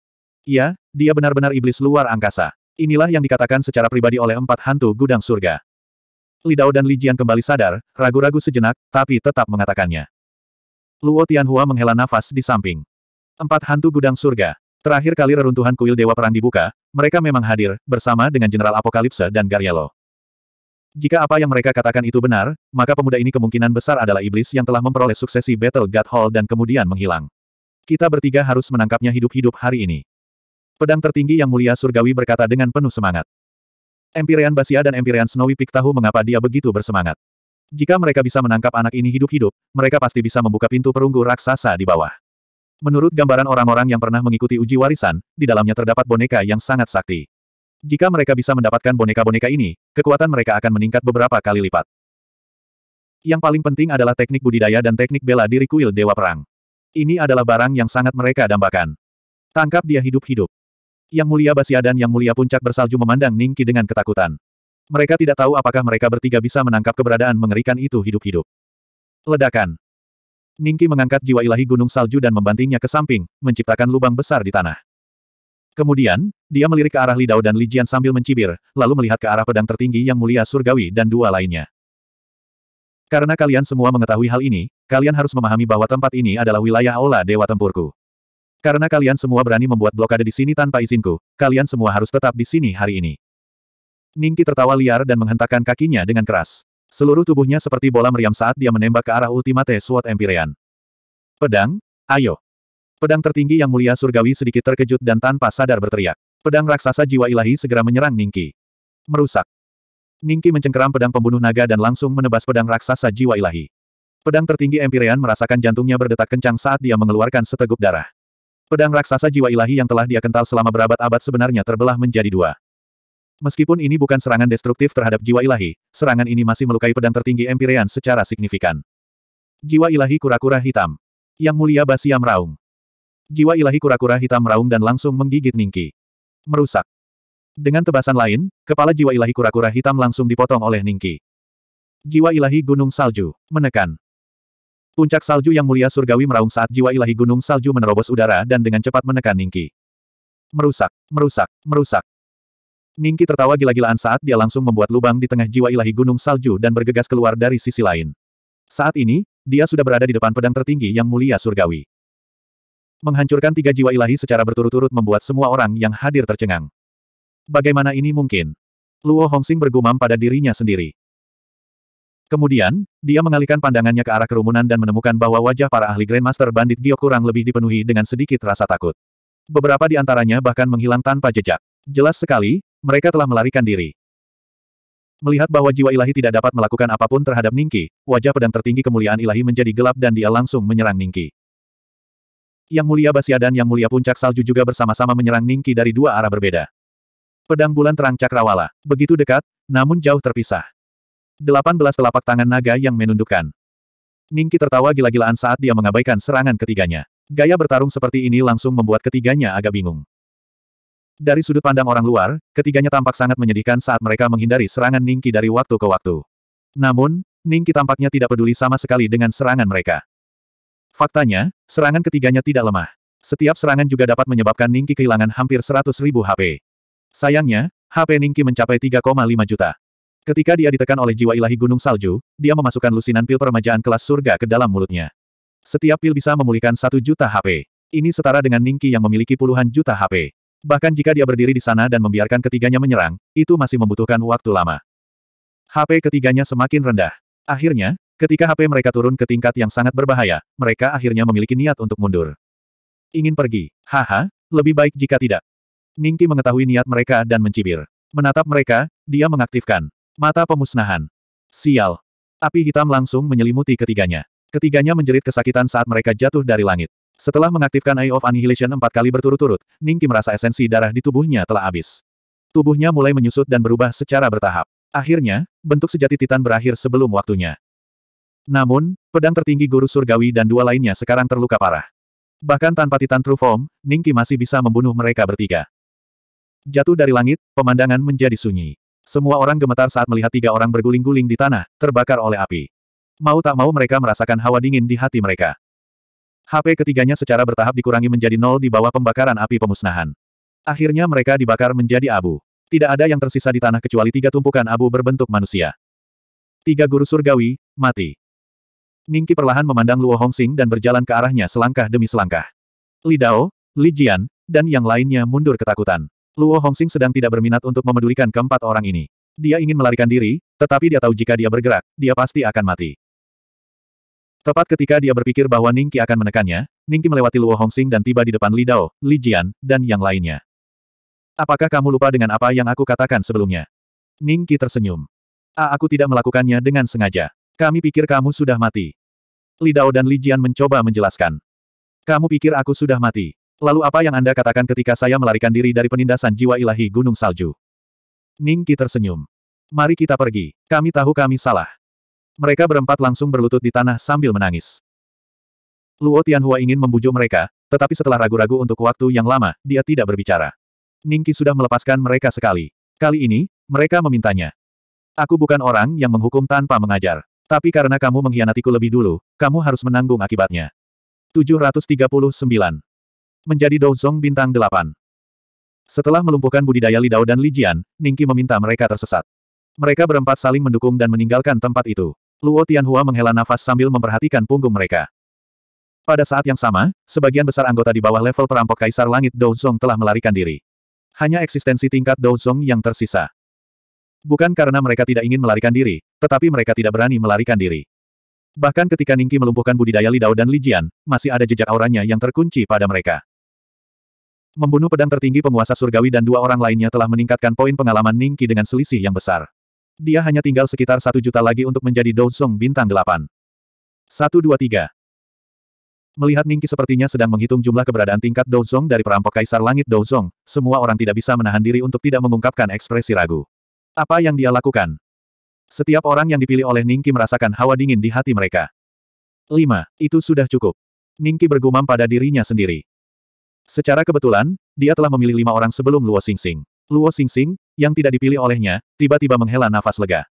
Iya, dia benar-benar iblis luar angkasa. Inilah yang dikatakan secara pribadi oleh empat hantu gudang surga. Lidao dan Lijian kembali sadar, ragu-ragu sejenak, tapi tetap mengatakannya. Luo Tianhua menghela nafas di samping. Empat hantu gudang surga. Terakhir kali reruntuhan kuil Dewa Perang dibuka, mereka memang hadir, bersama dengan Jenderal Apokalipse dan Garyalo. Jika apa yang mereka katakan itu benar, maka pemuda ini kemungkinan besar adalah iblis yang telah memperoleh suksesi Battle God Hall dan kemudian menghilang. Kita bertiga harus menangkapnya hidup-hidup hari ini. Pedang tertinggi yang mulia surgawi berkata dengan penuh semangat. Empyrean Basia dan Empyrean Snowy Peak tahu mengapa dia begitu bersemangat. Jika mereka bisa menangkap anak ini hidup-hidup, mereka pasti bisa membuka pintu perunggu raksasa di bawah. Menurut gambaran orang-orang yang pernah mengikuti uji warisan, di dalamnya terdapat boneka yang sangat sakti. Jika mereka bisa mendapatkan boneka-boneka ini, kekuatan mereka akan meningkat beberapa kali lipat. Yang paling penting adalah teknik budidaya dan teknik bela diri kuil Dewa Perang. Ini adalah barang yang sangat mereka dambakan. Tangkap dia hidup-hidup. Yang mulia Basia dan yang mulia puncak bersalju memandang Ningki dengan ketakutan. Mereka tidak tahu apakah mereka bertiga bisa menangkap keberadaan mengerikan itu hidup-hidup. Ledakan. Ningki mengangkat jiwa ilahi gunung salju dan membantingnya ke samping, menciptakan lubang besar di tanah. Kemudian, dia melirik ke arah Li Dao dan Li Jian sambil mencibir, lalu melihat ke arah pedang tertinggi yang mulia surgawi dan dua lainnya. Karena kalian semua mengetahui hal ini, kalian harus memahami bahwa tempat ini adalah wilayah aula Dewa Tempurku. Karena kalian semua berani membuat blokade di sini tanpa izinku, kalian semua harus tetap di sini hari ini. Ningki tertawa liar dan menghentakkan kakinya dengan keras. Seluruh tubuhnya seperti bola meriam saat dia menembak ke arah Ultimate Sword Empyrean. Pedang, ayo. Pedang tertinggi yang mulia surgawi sedikit terkejut dan tanpa sadar berteriak. Pedang raksasa jiwa ilahi segera menyerang Ningki. Merusak. Ningki mencengkeram pedang pembunuh naga dan langsung menebas pedang raksasa jiwa ilahi. Pedang tertinggi Empyrean merasakan jantungnya berdetak kencang saat dia mengeluarkan seteguk darah. Pedang raksasa jiwa ilahi yang telah dia kental selama berabad-abad sebenarnya terbelah menjadi dua. Meskipun ini bukan serangan destruktif terhadap jiwa ilahi, serangan ini masih melukai pedang tertinggi Empyrean secara signifikan. Jiwa ilahi kura-kura hitam. Yang mulia Basiam Raung jiwa ilahi kura-kura hitam meraung dan langsung menggigit Ningki. Merusak. Dengan tebasan lain, kepala jiwa ilahi kura-kura hitam langsung dipotong oleh Ningki. Jiwa ilahi gunung salju, menekan. Puncak salju yang mulia surgawi meraung saat jiwa ilahi gunung salju menerobos udara dan dengan cepat menekan Ningki. Merusak, merusak, merusak. Ningki tertawa gila-gilaan saat dia langsung membuat lubang di tengah jiwa ilahi gunung salju dan bergegas keluar dari sisi lain. Saat ini, dia sudah berada di depan pedang tertinggi yang mulia surgawi. Menghancurkan tiga jiwa ilahi secara berturut-turut membuat semua orang yang hadir tercengang. Bagaimana ini mungkin? Luo Hongxing bergumam pada dirinya sendiri. Kemudian, dia mengalihkan pandangannya ke arah kerumunan dan menemukan bahwa wajah para ahli Grandmaster Bandit Gyo kurang lebih dipenuhi dengan sedikit rasa takut. Beberapa di antaranya bahkan menghilang tanpa jejak. Jelas sekali, mereka telah melarikan diri. Melihat bahwa jiwa ilahi tidak dapat melakukan apapun terhadap Ningki, wajah pedang tertinggi kemuliaan ilahi menjadi gelap dan dia langsung menyerang Ningki. Yang Mulia Basia dan Yang Mulia Puncak Salju juga bersama-sama menyerang Ningki dari dua arah berbeda. Pedang bulan terang cakrawala, begitu dekat, namun jauh terpisah. Delapan belas telapak tangan naga yang menundukkan. Ningki tertawa gila-gilaan saat dia mengabaikan serangan ketiganya. Gaya bertarung seperti ini langsung membuat ketiganya agak bingung. Dari sudut pandang orang luar, ketiganya tampak sangat menyedihkan saat mereka menghindari serangan Ningki dari waktu ke waktu. Namun, Ningki tampaknya tidak peduli sama sekali dengan serangan mereka. Faktanya, serangan ketiganya tidak lemah. Setiap serangan juga dapat menyebabkan Ningki kehilangan hampir 100 ribu HP. Sayangnya, HP Ningki mencapai 3,5 juta. Ketika dia ditekan oleh jiwa ilahi Gunung Salju, dia memasukkan lusinan pil peremajaan kelas surga ke dalam mulutnya. Setiap pil bisa memulihkan 1 juta HP. Ini setara dengan Ningki yang memiliki puluhan juta HP. Bahkan jika dia berdiri di sana dan membiarkan ketiganya menyerang, itu masih membutuhkan waktu lama. HP ketiganya semakin rendah. Akhirnya, Ketika HP mereka turun ke tingkat yang sangat berbahaya, mereka akhirnya memiliki niat untuk mundur. Ingin pergi, haha, lebih baik jika tidak. Ningki mengetahui niat mereka dan mencibir. Menatap mereka, dia mengaktifkan mata pemusnahan. Sial. Api hitam langsung menyelimuti ketiganya. Ketiganya menjerit kesakitan saat mereka jatuh dari langit. Setelah mengaktifkan Eye of Annihilation empat kali berturut-turut, Ningki merasa esensi darah di tubuhnya telah habis. Tubuhnya mulai menyusut dan berubah secara bertahap. Akhirnya, bentuk sejati Titan berakhir sebelum waktunya. Namun, pedang tertinggi guru surgawi dan dua lainnya sekarang terluka parah. Bahkan tanpa Titan True Form, Ningki masih bisa membunuh mereka bertiga. Jatuh dari langit, pemandangan menjadi sunyi. Semua orang gemetar saat melihat tiga orang berguling-guling di tanah, terbakar oleh api. Mau tak mau mereka merasakan hawa dingin di hati mereka. HP ketiganya secara bertahap dikurangi menjadi nol di bawah pembakaran api pemusnahan. Akhirnya mereka dibakar menjadi abu. Tidak ada yang tersisa di tanah kecuali tiga tumpukan abu berbentuk manusia. Tiga guru surgawi, mati. Ningki perlahan memandang Luo Hongxing dan berjalan ke arahnya selangkah demi selangkah. Li Dao, Li Jian, dan yang lainnya mundur ketakutan. Luo Hongxing sedang tidak berminat untuk memedulikan keempat orang ini. Dia ingin melarikan diri, tetapi dia tahu jika dia bergerak, dia pasti akan mati. Tepat ketika dia berpikir bahwa Ningki akan menekannya, Ningki melewati Luo Hongxing dan tiba di depan Li Dao, Li Jian, dan yang lainnya. Apakah kamu lupa dengan apa yang aku katakan sebelumnya? Ningki tersenyum. A, ah, aku tidak melakukannya dengan sengaja. Kami pikir kamu sudah mati. Lidao dan Lijian mencoba menjelaskan. Kamu pikir aku sudah mati. Lalu apa yang Anda katakan ketika saya melarikan diri dari penindasan jiwa ilahi Gunung Salju? Ning Qi tersenyum. Mari kita pergi. Kami tahu kami salah. Mereka berempat langsung berlutut di tanah sambil menangis. Luo Tianhua ingin membujuk mereka, tetapi setelah ragu-ragu untuk waktu yang lama, dia tidak berbicara. Ning Qi sudah melepaskan mereka sekali. Kali ini, mereka memintanya. Aku bukan orang yang menghukum tanpa mengajar. Tapi karena kamu mengkhianatiku lebih dulu, kamu harus menanggung akibatnya. 739. Menjadi Douzong bintang 8. Setelah melumpuhkan budidaya Lidao dan Lijian, Ningki meminta mereka tersesat. Mereka berempat saling mendukung dan meninggalkan tempat itu. Luo Tianhua menghela nafas sambil memperhatikan punggung mereka. Pada saat yang sama, sebagian besar anggota di bawah level perampok Kaisar Langit Douzong telah melarikan diri. Hanya eksistensi tingkat Douzong yang tersisa. Bukan karena mereka tidak ingin melarikan diri, tetapi mereka tidak berani melarikan diri. Bahkan ketika Ningki melumpuhkan budidaya Lidao dan Lijian, masih ada jejak auranya yang terkunci pada mereka. Membunuh pedang tertinggi penguasa surgawi dan dua orang lainnya telah meningkatkan poin pengalaman Ningki dengan selisih yang besar. Dia hanya tinggal sekitar satu juta lagi untuk menjadi Dozong bintang delapan. Satu dua tiga. Melihat Ningki sepertinya sedang menghitung jumlah keberadaan tingkat Dozong dari perampok Kaisar Langit Dozong, semua orang tidak bisa menahan diri untuk tidak mengungkapkan ekspresi ragu. Apa yang dia lakukan? Setiap orang yang dipilih oleh Ningki merasakan hawa dingin di hati mereka. 5. Itu sudah cukup. Ningki bergumam pada dirinya sendiri. Secara kebetulan, dia telah memilih lima orang sebelum Luo Xingxing. Luo Xingxing, yang tidak dipilih olehnya, tiba-tiba menghela nafas lega.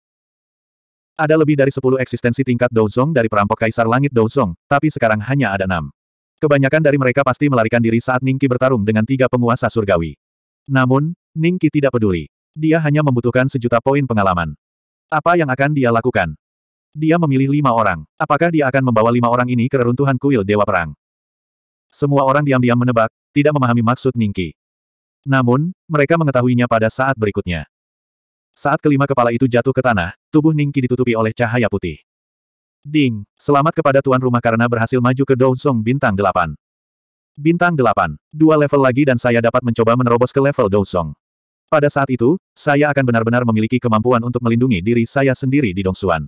Ada lebih dari sepuluh eksistensi tingkat Douzong dari perampok Kaisar Langit Douzong, tapi sekarang hanya ada enam. Kebanyakan dari mereka pasti melarikan diri saat Ningki bertarung dengan tiga penguasa surgawi. Namun, Ningki tidak peduli. Dia hanya membutuhkan sejuta poin pengalaman. Apa yang akan dia lakukan? Dia memilih lima orang. Apakah dia akan membawa lima orang ini ke reruntuhan kuil Dewa Perang? Semua orang diam-diam menebak, tidak memahami maksud Ningki. Namun, mereka mengetahuinya pada saat berikutnya. Saat kelima kepala itu jatuh ke tanah, tubuh Ningki ditutupi oleh cahaya putih. Ding, selamat kepada tuan rumah karena berhasil maju ke Dousong bintang delapan. Bintang delapan, Dua level lagi dan saya dapat mencoba menerobos ke level Dousong. Pada saat itu, saya akan benar-benar memiliki kemampuan untuk melindungi diri saya sendiri di Dongsuan.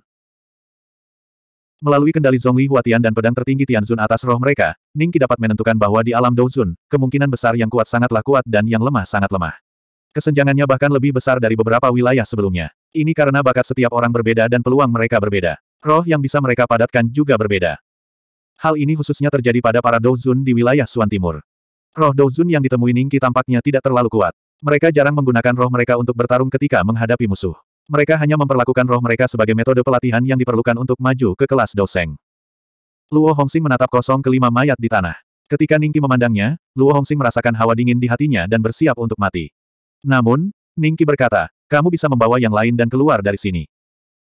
Melalui kendali Zhongli Huatian dan pedang tertinggi Tianzun atas roh mereka, Ningki dapat menentukan bahwa di alam Douzun, kemungkinan besar yang kuat sangatlah kuat dan yang lemah sangat lemah. Kesenjangannya bahkan lebih besar dari beberapa wilayah sebelumnya. Ini karena bakat setiap orang berbeda dan peluang mereka berbeda. Roh yang bisa mereka padatkan juga berbeda. Hal ini khususnya terjadi pada para Douzun di wilayah Suan Timur. Roh Douzun yang ditemui Ningki tampaknya tidak terlalu kuat. Mereka jarang menggunakan roh mereka untuk bertarung ketika menghadapi musuh. Mereka hanya memperlakukan roh mereka sebagai metode pelatihan yang diperlukan untuk maju ke kelas doseng. Luo Hongxing menatap kosong kelima mayat di tanah. Ketika Ningki memandangnya, Luo Hongxing merasakan hawa dingin di hatinya dan bersiap untuk mati. Namun, Ningki berkata, kamu bisa membawa yang lain dan keluar dari sini.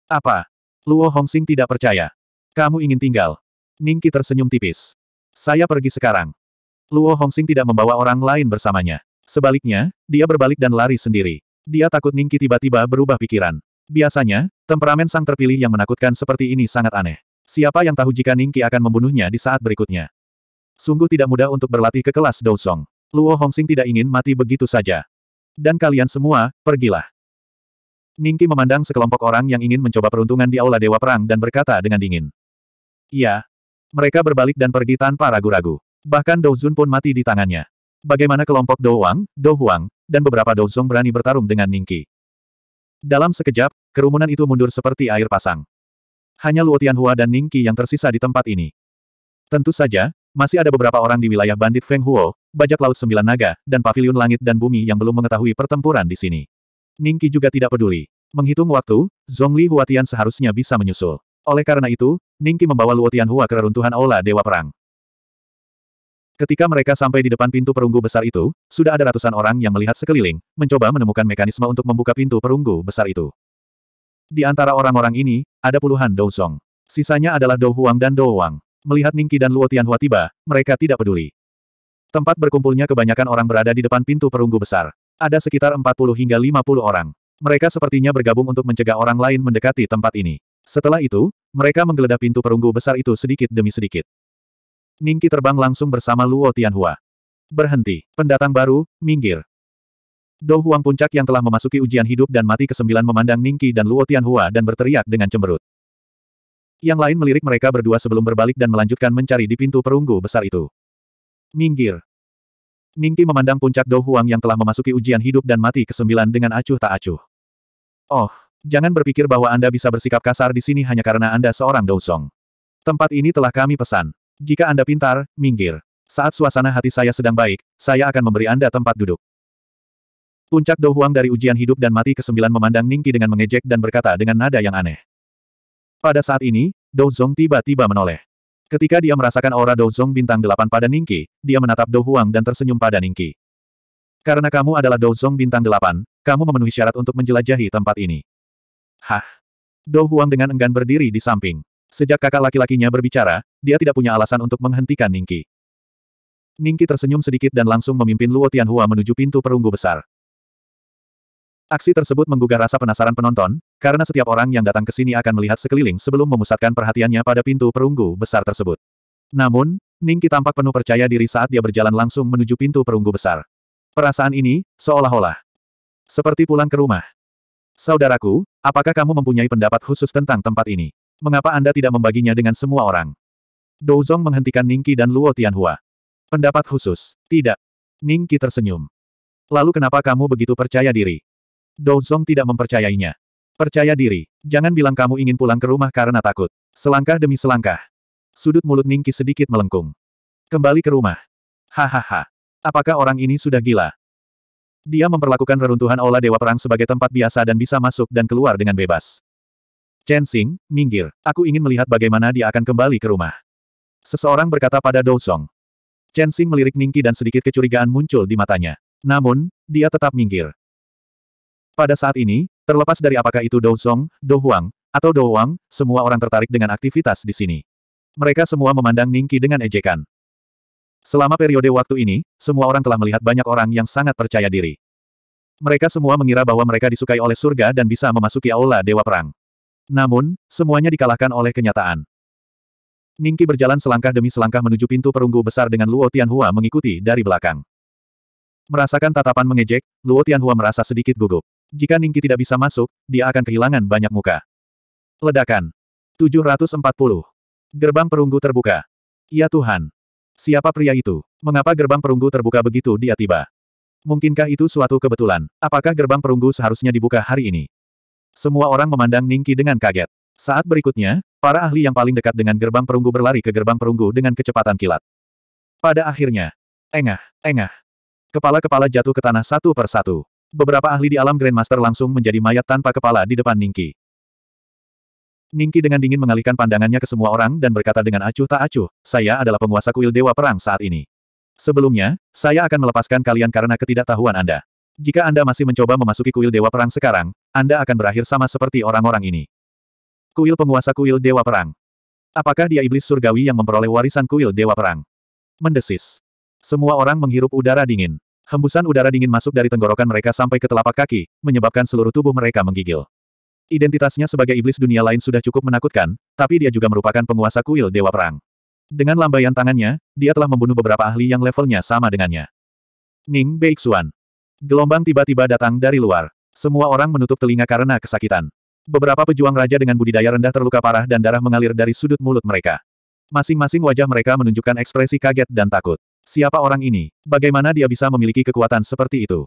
Apa? Luo Hongxing tidak percaya. Kamu ingin tinggal. Ningki tersenyum tipis. Saya pergi sekarang. Luo Hongxing tidak membawa orang lain bersamanya. Sebaliknya, dia berbalik dan lari sendiri. Dia takut Ningki tiba-tiba berubah pikiran. Biasanya, temperamen sang terpilih yang menakutkan seperti ini sangat aneh. Siapa yang tahu jika Ningki akan membunuhnya di saat berikutnya? Sungguh tidak mudah untuk berlatih ke kelas Song. Luo Hongxing tidak ingin mati begitu saja. Dan kalian semua, pergilah. Ningki memandang sekelompok orang yang ingin mencoba peruntungan di Aula Dewa Perang dan berkata dengan dingin. Iya. Mereka berbalik dan pergi tanpa ragu-ragu. Bahkan Douzun pun mati di tangannya. Bagaimana kelompok Dou Wang, Dou Huang, dan beberapa Dou Zong berani bertarung dengan Ningqi? Dalam sekejap, kerumunan itu mundur seperti air pasang. Hanya Luo Tianhua dan Ningqi yang tersisa di tempat ini. Tentu saja, masih ada beberapa orang di wilayah bandit Feng Huo, bajak laut sembilan naga, dan Paviliun langit dan bumi yang belum mengetahui pertempuran di sini. Ningqi juga tidak peduli. Menghitung waktu, Zhongli Huatian seharusnya bisa menyusul. Oleh karena itu, Ningqi membawa Luo Tianhua ke reruntuhan Aula Dewa Perang. Ketika mereka sampai di depan pintu perunggu besar itu, sudah ada ratusan orang yang melihat sekeliling, mencoba menemukan mekanisme untuk membuka pintu perunggu besar itu. Di antara orang-orang ini, ada puluhan Dou Song, Sisanya adalah Dou Huang dan Dou Wang. Melihat Ningqi dan Luo Tianhua tiba, mereka tidak peduli. Tempat berkumpulnya kebanyakan orang berada di depan pintu perunggu besar. Ada sekitar 40 hingga 50 orang. Mereka sepertinya bergabung untuk mencegah orang lain mendekati tempat ini. Setelah itu, mereka menggeledah pintu perunggu besar itu sedikit demi sedikit. Ningki terbang langsung bersama Luo Tianhua. Berhenti. Pendatang baru, minggir. Dou Huang Puncak yang telah memasuki ujian hidup dan mati ke-9 memandang Ningki dan Luo Tianhua dan berteriak dengan cemberut. Yang lain melirik mereka berdua sebelum berbalik dan melanjutkan mencari di pintu perunggu besar itu. Minggir. Ningki memandang puncak Dou Huang yang telah memasuki ujian hidup dan mati ke-9 dengan acuh tak acuh. Oh, jangan berpikir bahwa Anda bisa bersikap kasar di sini hanya karena Anda seorang Dou Song. Tempat ini telah kami pesan. Jika Anda pintar, minggir. Saat suasana hati saya sedang baik, saya akan memberi Anda tempat duduk. Puncak Dou Huang dari ujian hidup dan mati ke-9 memandang Ningki dengan mengejek dan berkata dengan nada yang aneh. Pada saat ini, Dou Zong tiba-tiba menoleh. Ketika dia merasakan aura Dou Zong bintang delapan pada Ningki, dia menatap Dou Huang dan tersenyum pada Ningki. Karena kamu adalah Dou Zong bintang delapan, kamu memenuhi syarat untuk menjelajahi tempat ini. Hah? Dou Huang dengan enggan berdiri di samping. Sejak kakak laki-lakinya berbicara, dia tidak punya alasan untuk menghentikan Ningki. Ningki tersenyum sedikit dan langsung memimpin Luo Tianhua menuju pintu perunggu besar. Aksi tersebut menggugah rasa penasaran penonton, karena setiap orang yang datang ke sini akan melihat sekeliling sebelum memusatkan perhatiannya pada pintu perunggu besar tersebut. Namun, Ningki tampak penuh percaya diri saat dia berjalan langsung menuju pintu perunggu besar. Perasaan ini, seolah-olah. Seperti pulang ke rumah. Saudaraku, apakah kamu mempunyai pendapat khusus tentang tempat ini? mengapa Anda tidak membaginya dengan semua orang? Douzong menghentikan Ningqi dan Luo Tianhua. Pendapat khusus? Tidak. Ningqi tersenyum. Lalu kenapa kamu begitu percaya diri? Douzong tidak mempercayainya. Percaya diri, jangan bilang kamu ingin pulang ke rumah karena takut. Selangkah demi selangkah. Sudut mulut Ningqi sedikit melengkung. Kembali ke rumah. Hahaha. Apakah orang ini sudah gila? Dia memperlakukan reruntuhan Ola Dewa Perang sebagai tempat biasa dan bisa masuk dan keluar dengan bebas. Chen Xing, minggir. Aku ingin melihat bagaimana dia akan kembali ke rumah. Seseorang berkata pada Dou Song. Chen Xing melirik Ningki dan sedikit kecurigaan muncul di matanya. Namun, dia tetap minggir. Pada saat ini, terlepas dari apakah itu Dou Song, Dou Huang, atau Dou Wang, semua orang tertarik dengan aktivitas di sini. Mereka semua memandang Ningki dengan ejekan. Selama periode waktu ini, semua orang telah melihat banyak orang yang sangat percaya diri. Mereka semua mengira bahwa mereka disukai oleh surga dan bisa memasuki aula Dewa Perang. Namun, semuanya dikalahkan oleh kenyataan. Ningki berjalan selangkah demi selangkah menuju pintu perunggu besar dengan Luo Tianhua mengikuti dari belakang. Merasakan tatapan mengejek, Luo Tianhua merasa sedikit gugup. Jika Ningki tidak bisa masuk, dia akan kehilangan banyak muka. Ledakan. 740. Gerbang perunggu terbuka. Ya Tuhan. Siapa pria itu? Mengapa gerbang perunggu terbuka begitu dia tiba? Mungkinkah itu suatu kebetulan? Apakah gerbang perunggu seharusnya dibuka hari ini? Semua orang memandang Ningki dengan kaget. Saat berikutnya, para ahli yang paling dekat dengan gerbang perunggu berlari ke gerbang perunggu dengan kecepatan kilat. Pada akhirnya, engah, engah. Kepala-kepala jatuh ke tanah satu per satu. Beberapa ahli di alam Grandmaster langsung menjadi mayat tanpa kepala di depan Ningki. Ningki dengan dingin mengalihkan pandangannya ke semua orang dan berkata dengan acuh tak acuh, saya adalah penguasa kuil Dewa Perang saat ini. Sebelumnya, saya akan melepaskan kalian karena ketidaktahuan Anda. Jika Anda masih mencoba memasuki kuil Dewa Perang sekarang, Anda akan berakhir sama seperti orang-orang ini. Kuil penguasa kuil Dewa Perang. Apakah dia iblis surgawi yang memperoleh warisan kuil Dewa Perang? Mendesis. Semua orang menghirup udara dingin. Hembusan udara dingin masuk dari tenggorokan mereka sampai ke telapak kaki, menyebabkan seluruh tubuh mereka menggigil. Identitasnya sebagai iblis dunia lain sudah cukup menakutkan, tapi dia juga merupakan penguasa kuil Dewa Perang. Dengan lambaian tangannya, dia telah membunuh beberapa ahli yang levelnya sama dengannya. Ning Beixuan. Gelombang tiba-tiba datang dari luar. Semua orang menutup telinga karena kesakitan. Beberapa pejuang raja dengan budidaya rendah terluka parah dan darah mengalir dari sudut mulut mereka. Masing-masing wajah mereka menunjukkan ekspresi kaget dan takut. Siapa orang ini? Bagaimana dia bisa memiliki kekuatan seperti itu?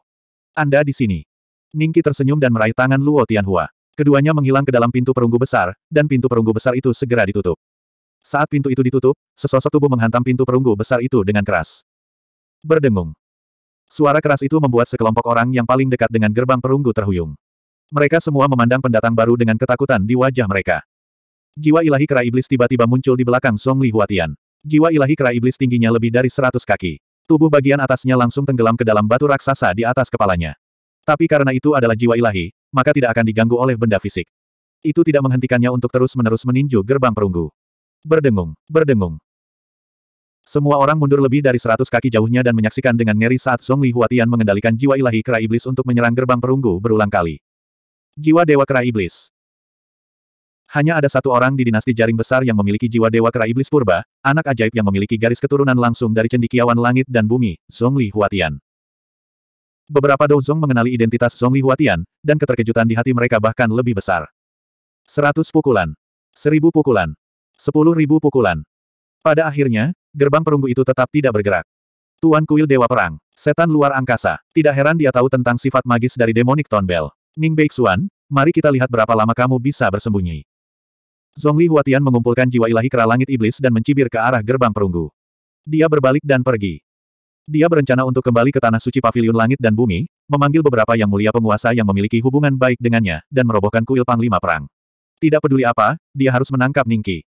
Anda di sini. Ningki tersenyum dan meraih tangan Luo Tianhua. Keduanya menghilang ke dalam pintu perunggu besar, dan pintu perunggu besar itu segera ditutup. Saat pintu itu ditutup, sesosok tubuh menghantam pintu perunggu besar itu dengan keras. Berdengung. Suara keras itu membuat sekelompok orang yang paling dekat dengan gerbang perunggu terhuyung. Mereka semua memandang pendatang baru dengan ketakutan di wajah mereka. Jiwa ilahi kera iblis tiba-tiba muncul di belakang Song Li Huatian. Jiwa ilahi kera iblis tingginya lebih dari seratus kaki. Tubuh bagian atasnya langsung tenggelam ke dalam batu raksasa di atas kepalanya. Tapi karena itu adalah jiwa ilahi, maka tidak akan diganggu oleh benda fisik. Itu tidak menghentikannya untuk terus-menerus meninju gerbang perunggu. Berdengung, berdengung. Semua orang mundur lebih dari seratus kaki jauhnya dan menyaksikan dengan ngeri saat Song Li Huatian mengendalikan jiwa ilahi kera iblis untuk menyerang gerbang perunggu berulang kali. Jiwa Dewa Kera Iblis Hanya ada satu orang di dinasti jaring besar yang memiliki jiwa Dewa Kera Iblis Purba, anak ajaib yang memiliki garis keturunan langsung dari cendikiawan langit dan bumi, Song Li Huatian. Beberapa Douzong mengenali identitas Song Li Huatian, dan keterkejutan di hati mereka bahkan lebih besar. Seratus pukulan. Seribu pukulan. Sepuluh ribu pukulan. Pada akhirnya, gerbang perunggu itu tetap tidak bergerak. Tuan Kuil Dewa Perang, setan luar angkasa, tidak heran dia tahu tentang sifat magis dari Demonic Tonbel. Ning Beixuan, mari kita lihat berapa lama kamu bisa bersembunyi. Zhongli Huatian mengumpulkan jiwa ilahi kera langit iblis dan mencibir ke arah gerbang perunggu. Dia berbalik dan pergi. Dia berencana untuk kembali ke Tanah Suci Paviliun Langit dan Bumi, memanggil beberapa yang mulia penguasa yang memiliki hubungan baik dengannya, dan merobohkan kuil Panglima Perang. Tidak peduli apa, dia harus menangkap Ningki.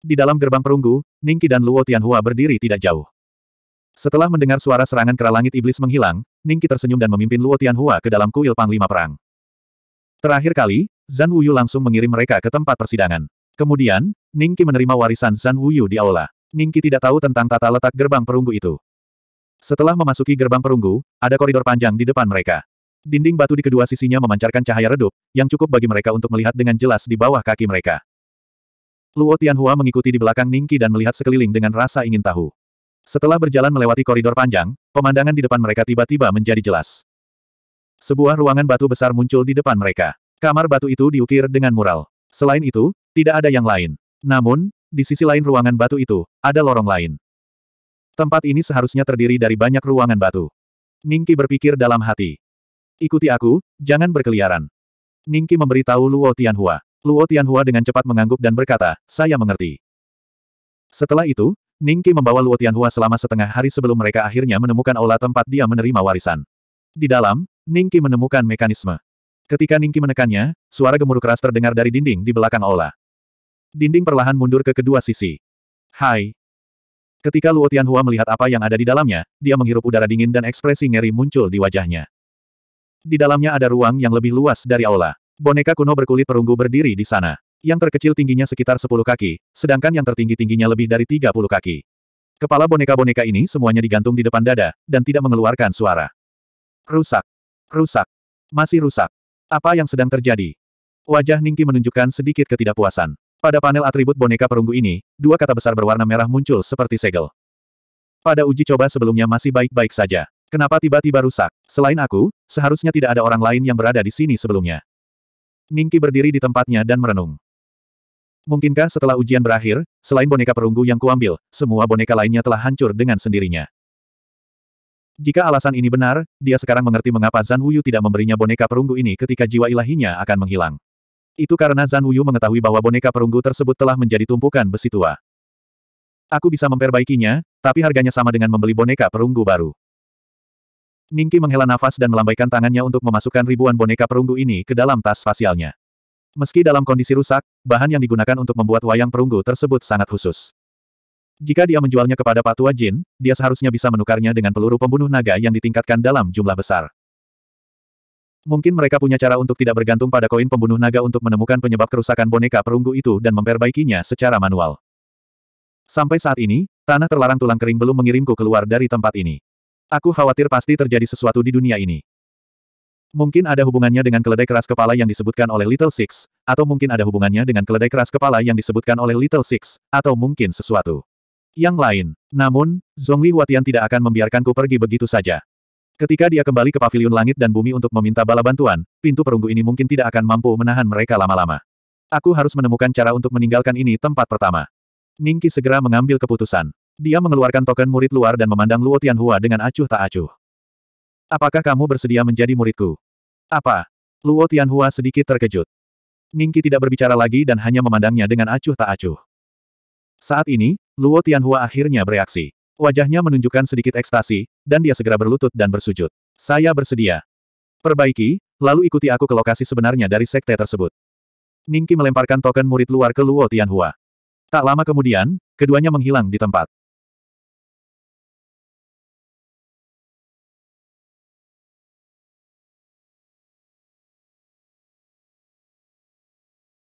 Di dalam gerbang perunggu, Ningki dan Luo Tianhua berdiri tidak jauh. Setelah mendengar suara serangan kera langit iblis menghilang, Ningki tersenyum dan memimpin Luo Tianhua ke dalam kuil Panglima Perang. Terakhir kali, Zan Wuyu langsung mengirim mereka ke tempat persidangan. Kemudian, Ningki menerima warisan Zan Wuyu di aula. Ningki tidak tahu tentang tata letak gerbang perunggu itu. Setelah memasuki gerbang perunggu, ada koridor panjang di depan mereka. Dinding batu di kedua sisinya memancarkan cahaya redup, yang cukup bagi mereka untuk melihat dengan jelas di bawah kaki mereka. Luo Tianhua mengikuti di belakang Ningki dan melihat sekeliling dengan rasa ingin tahu. Setelah berjalan melewati koridor panjang, pemandangan di depan mereka tiba-tiba menjadi jelas. Sebuah ruangan batu besar muncul di depan mereka. Kamar batu itu diukir dengan mural. Selain itu, tidak ada yang lain. Namun, di sisi lain ruangan batu itu, ada lorong lain. Tempat ini seharusnya terdiri dari banyak ruangan batu. Ningki berpikir dalam hati. Ikuti aku, jangan berkeliaran. Ningki memberitahu Luo Tianhua. Luo Tianhua dengan cepat mengangguk dan berkata, saya mengerti. Setelah itu, Ningki membawa Luo Tianhua selama setengah hari sebelum mereka akhirnya menemukan aula tempat dia menerima warisan. Di dalam, Ningki menemukan mekanisme. Ketika Ningki menekannya, suara gemuruh keras terdengar dari dinding di belakang aula. Dinding perlahan mundur ke kedua sisi. Hai. Ketika Luo Tianhua melihat apa yang ada di dalamnya, dia menghirup udara dingin dan ekspresi ngeri muncul di wajahnya. Di dalamnya ada ruang yang lebih luas dari aula. Boneka kuno berkulit perunggu berdiri di sana. Yang terkecil tingginya sekitar 10 kaki, sedangkan yang tertinggi-tingginya lebih dari 30 kaki. Kepala boneka-boneka ini semuanya digantung di depan dada, dan tidak mengeluarkan suara. Rusak. Rusak. Masih rusak. Apa yang sedang terjadi? Wajah Ningki menunjukkan sedikit ketidakpuasan. Pada panel atribut boneka perunggu ini, dua kata besar berwarna merah muncul seperti segel. Pada uji coba sebelumnya masih baik-baik saja. Kenapa tiba-tiba rusak? Selain aku, seharusnya tidak ada orang lain yang berada di sini sebelumnya. Ningki berdiri di tempatnya dan merenung. Mungkinkah setelah ujian berakhir, selain boneka perunggu yang kuambil, semua boneka lainnya telah hancur dengan sendirinya? Jika alasan ini benar, dia sekarang mengerti mengapa Zan Wuyu tidak memberinya boneka perunggu ini ketika jiwa ilahinya akan menghilang. Itu karena Zan Wuyu mengetahui bahwa boneka perunggu tersebut telah menjadi tumpukan besi tua. Aku bisa memperbaikinya, tapi harganya sama dengan membeli boneka perunggu baru. Ningki menghela nafas dan melambaikan tangannya untuk memasukkan ribuan boneka perunggu ini ke dalam tas spasialnya. Meski dalam kondisi rusak, bahan yang digunakan untuk membuat wayang perunggu tersebut sangat khusus. Jika dia menjualnya kepada Pak Tua Jin, dia seharusnya bisa menukarnya dengan peluru pembunuh naga yang ditingkatkan dalam jumlah besar. Mungkin mereka punya cara untuk tidak bergantung pada koin pembunuh naga untuk menemukan penyebab kerusakan boneka perunggu itu dan memperbaikinya secara manual. Sampai saat ini, tanah terlarang tulang kering belum mengirimku keluar dari tempat ini. Aku khawatir pasti terjadi sesuatu di dunia ini. Mungkin ada hubungannya dengan keledai keras kepala yang disebutkan oleh Little Six, atau mungkin ada hubungannya dengan keledai keras kepala yang disebutkan oleh Little Six, atau mungkin sesuatu yang lain. Namun, Zhongli Huatian tidak akan membiarkanku pergi begitu saja. Ketika dia kembali ke paviliun langit dan bumi untuk meminta bala bantuan, pintu perunggu ini mungkin tidak akan mampu menahan mereka lama-lama. Aku harus menemukan cara untuk meninggalkan ini tempat pertama. Ningki segera mengambil keputusan. Dia mengeluarkan token murid luar dan memandang Luo Tianhua dengan acuh tak acuh. Apakah kamu bersedia menjadi muridku? Apa? Luo Tianhua sedikit terkejut. Ningki tidak berbicara lagi dan hanya memandangnya dengan acuh tak acuh. Saat ini, Luo Tianhua akhirnya bereaksi. Wajahnya menunjukkan sedikit ekstasi, dan dia segera berlutut dan bersujud. Saya bersedia. Perbaiki, lalu ikuti aku ke lokasi sebenarnya dari sekte tersebut. Ningki melemparkan token murid luar ke Luo Tianhua. Tak lama kemudian, keduanya menghilang di tempat.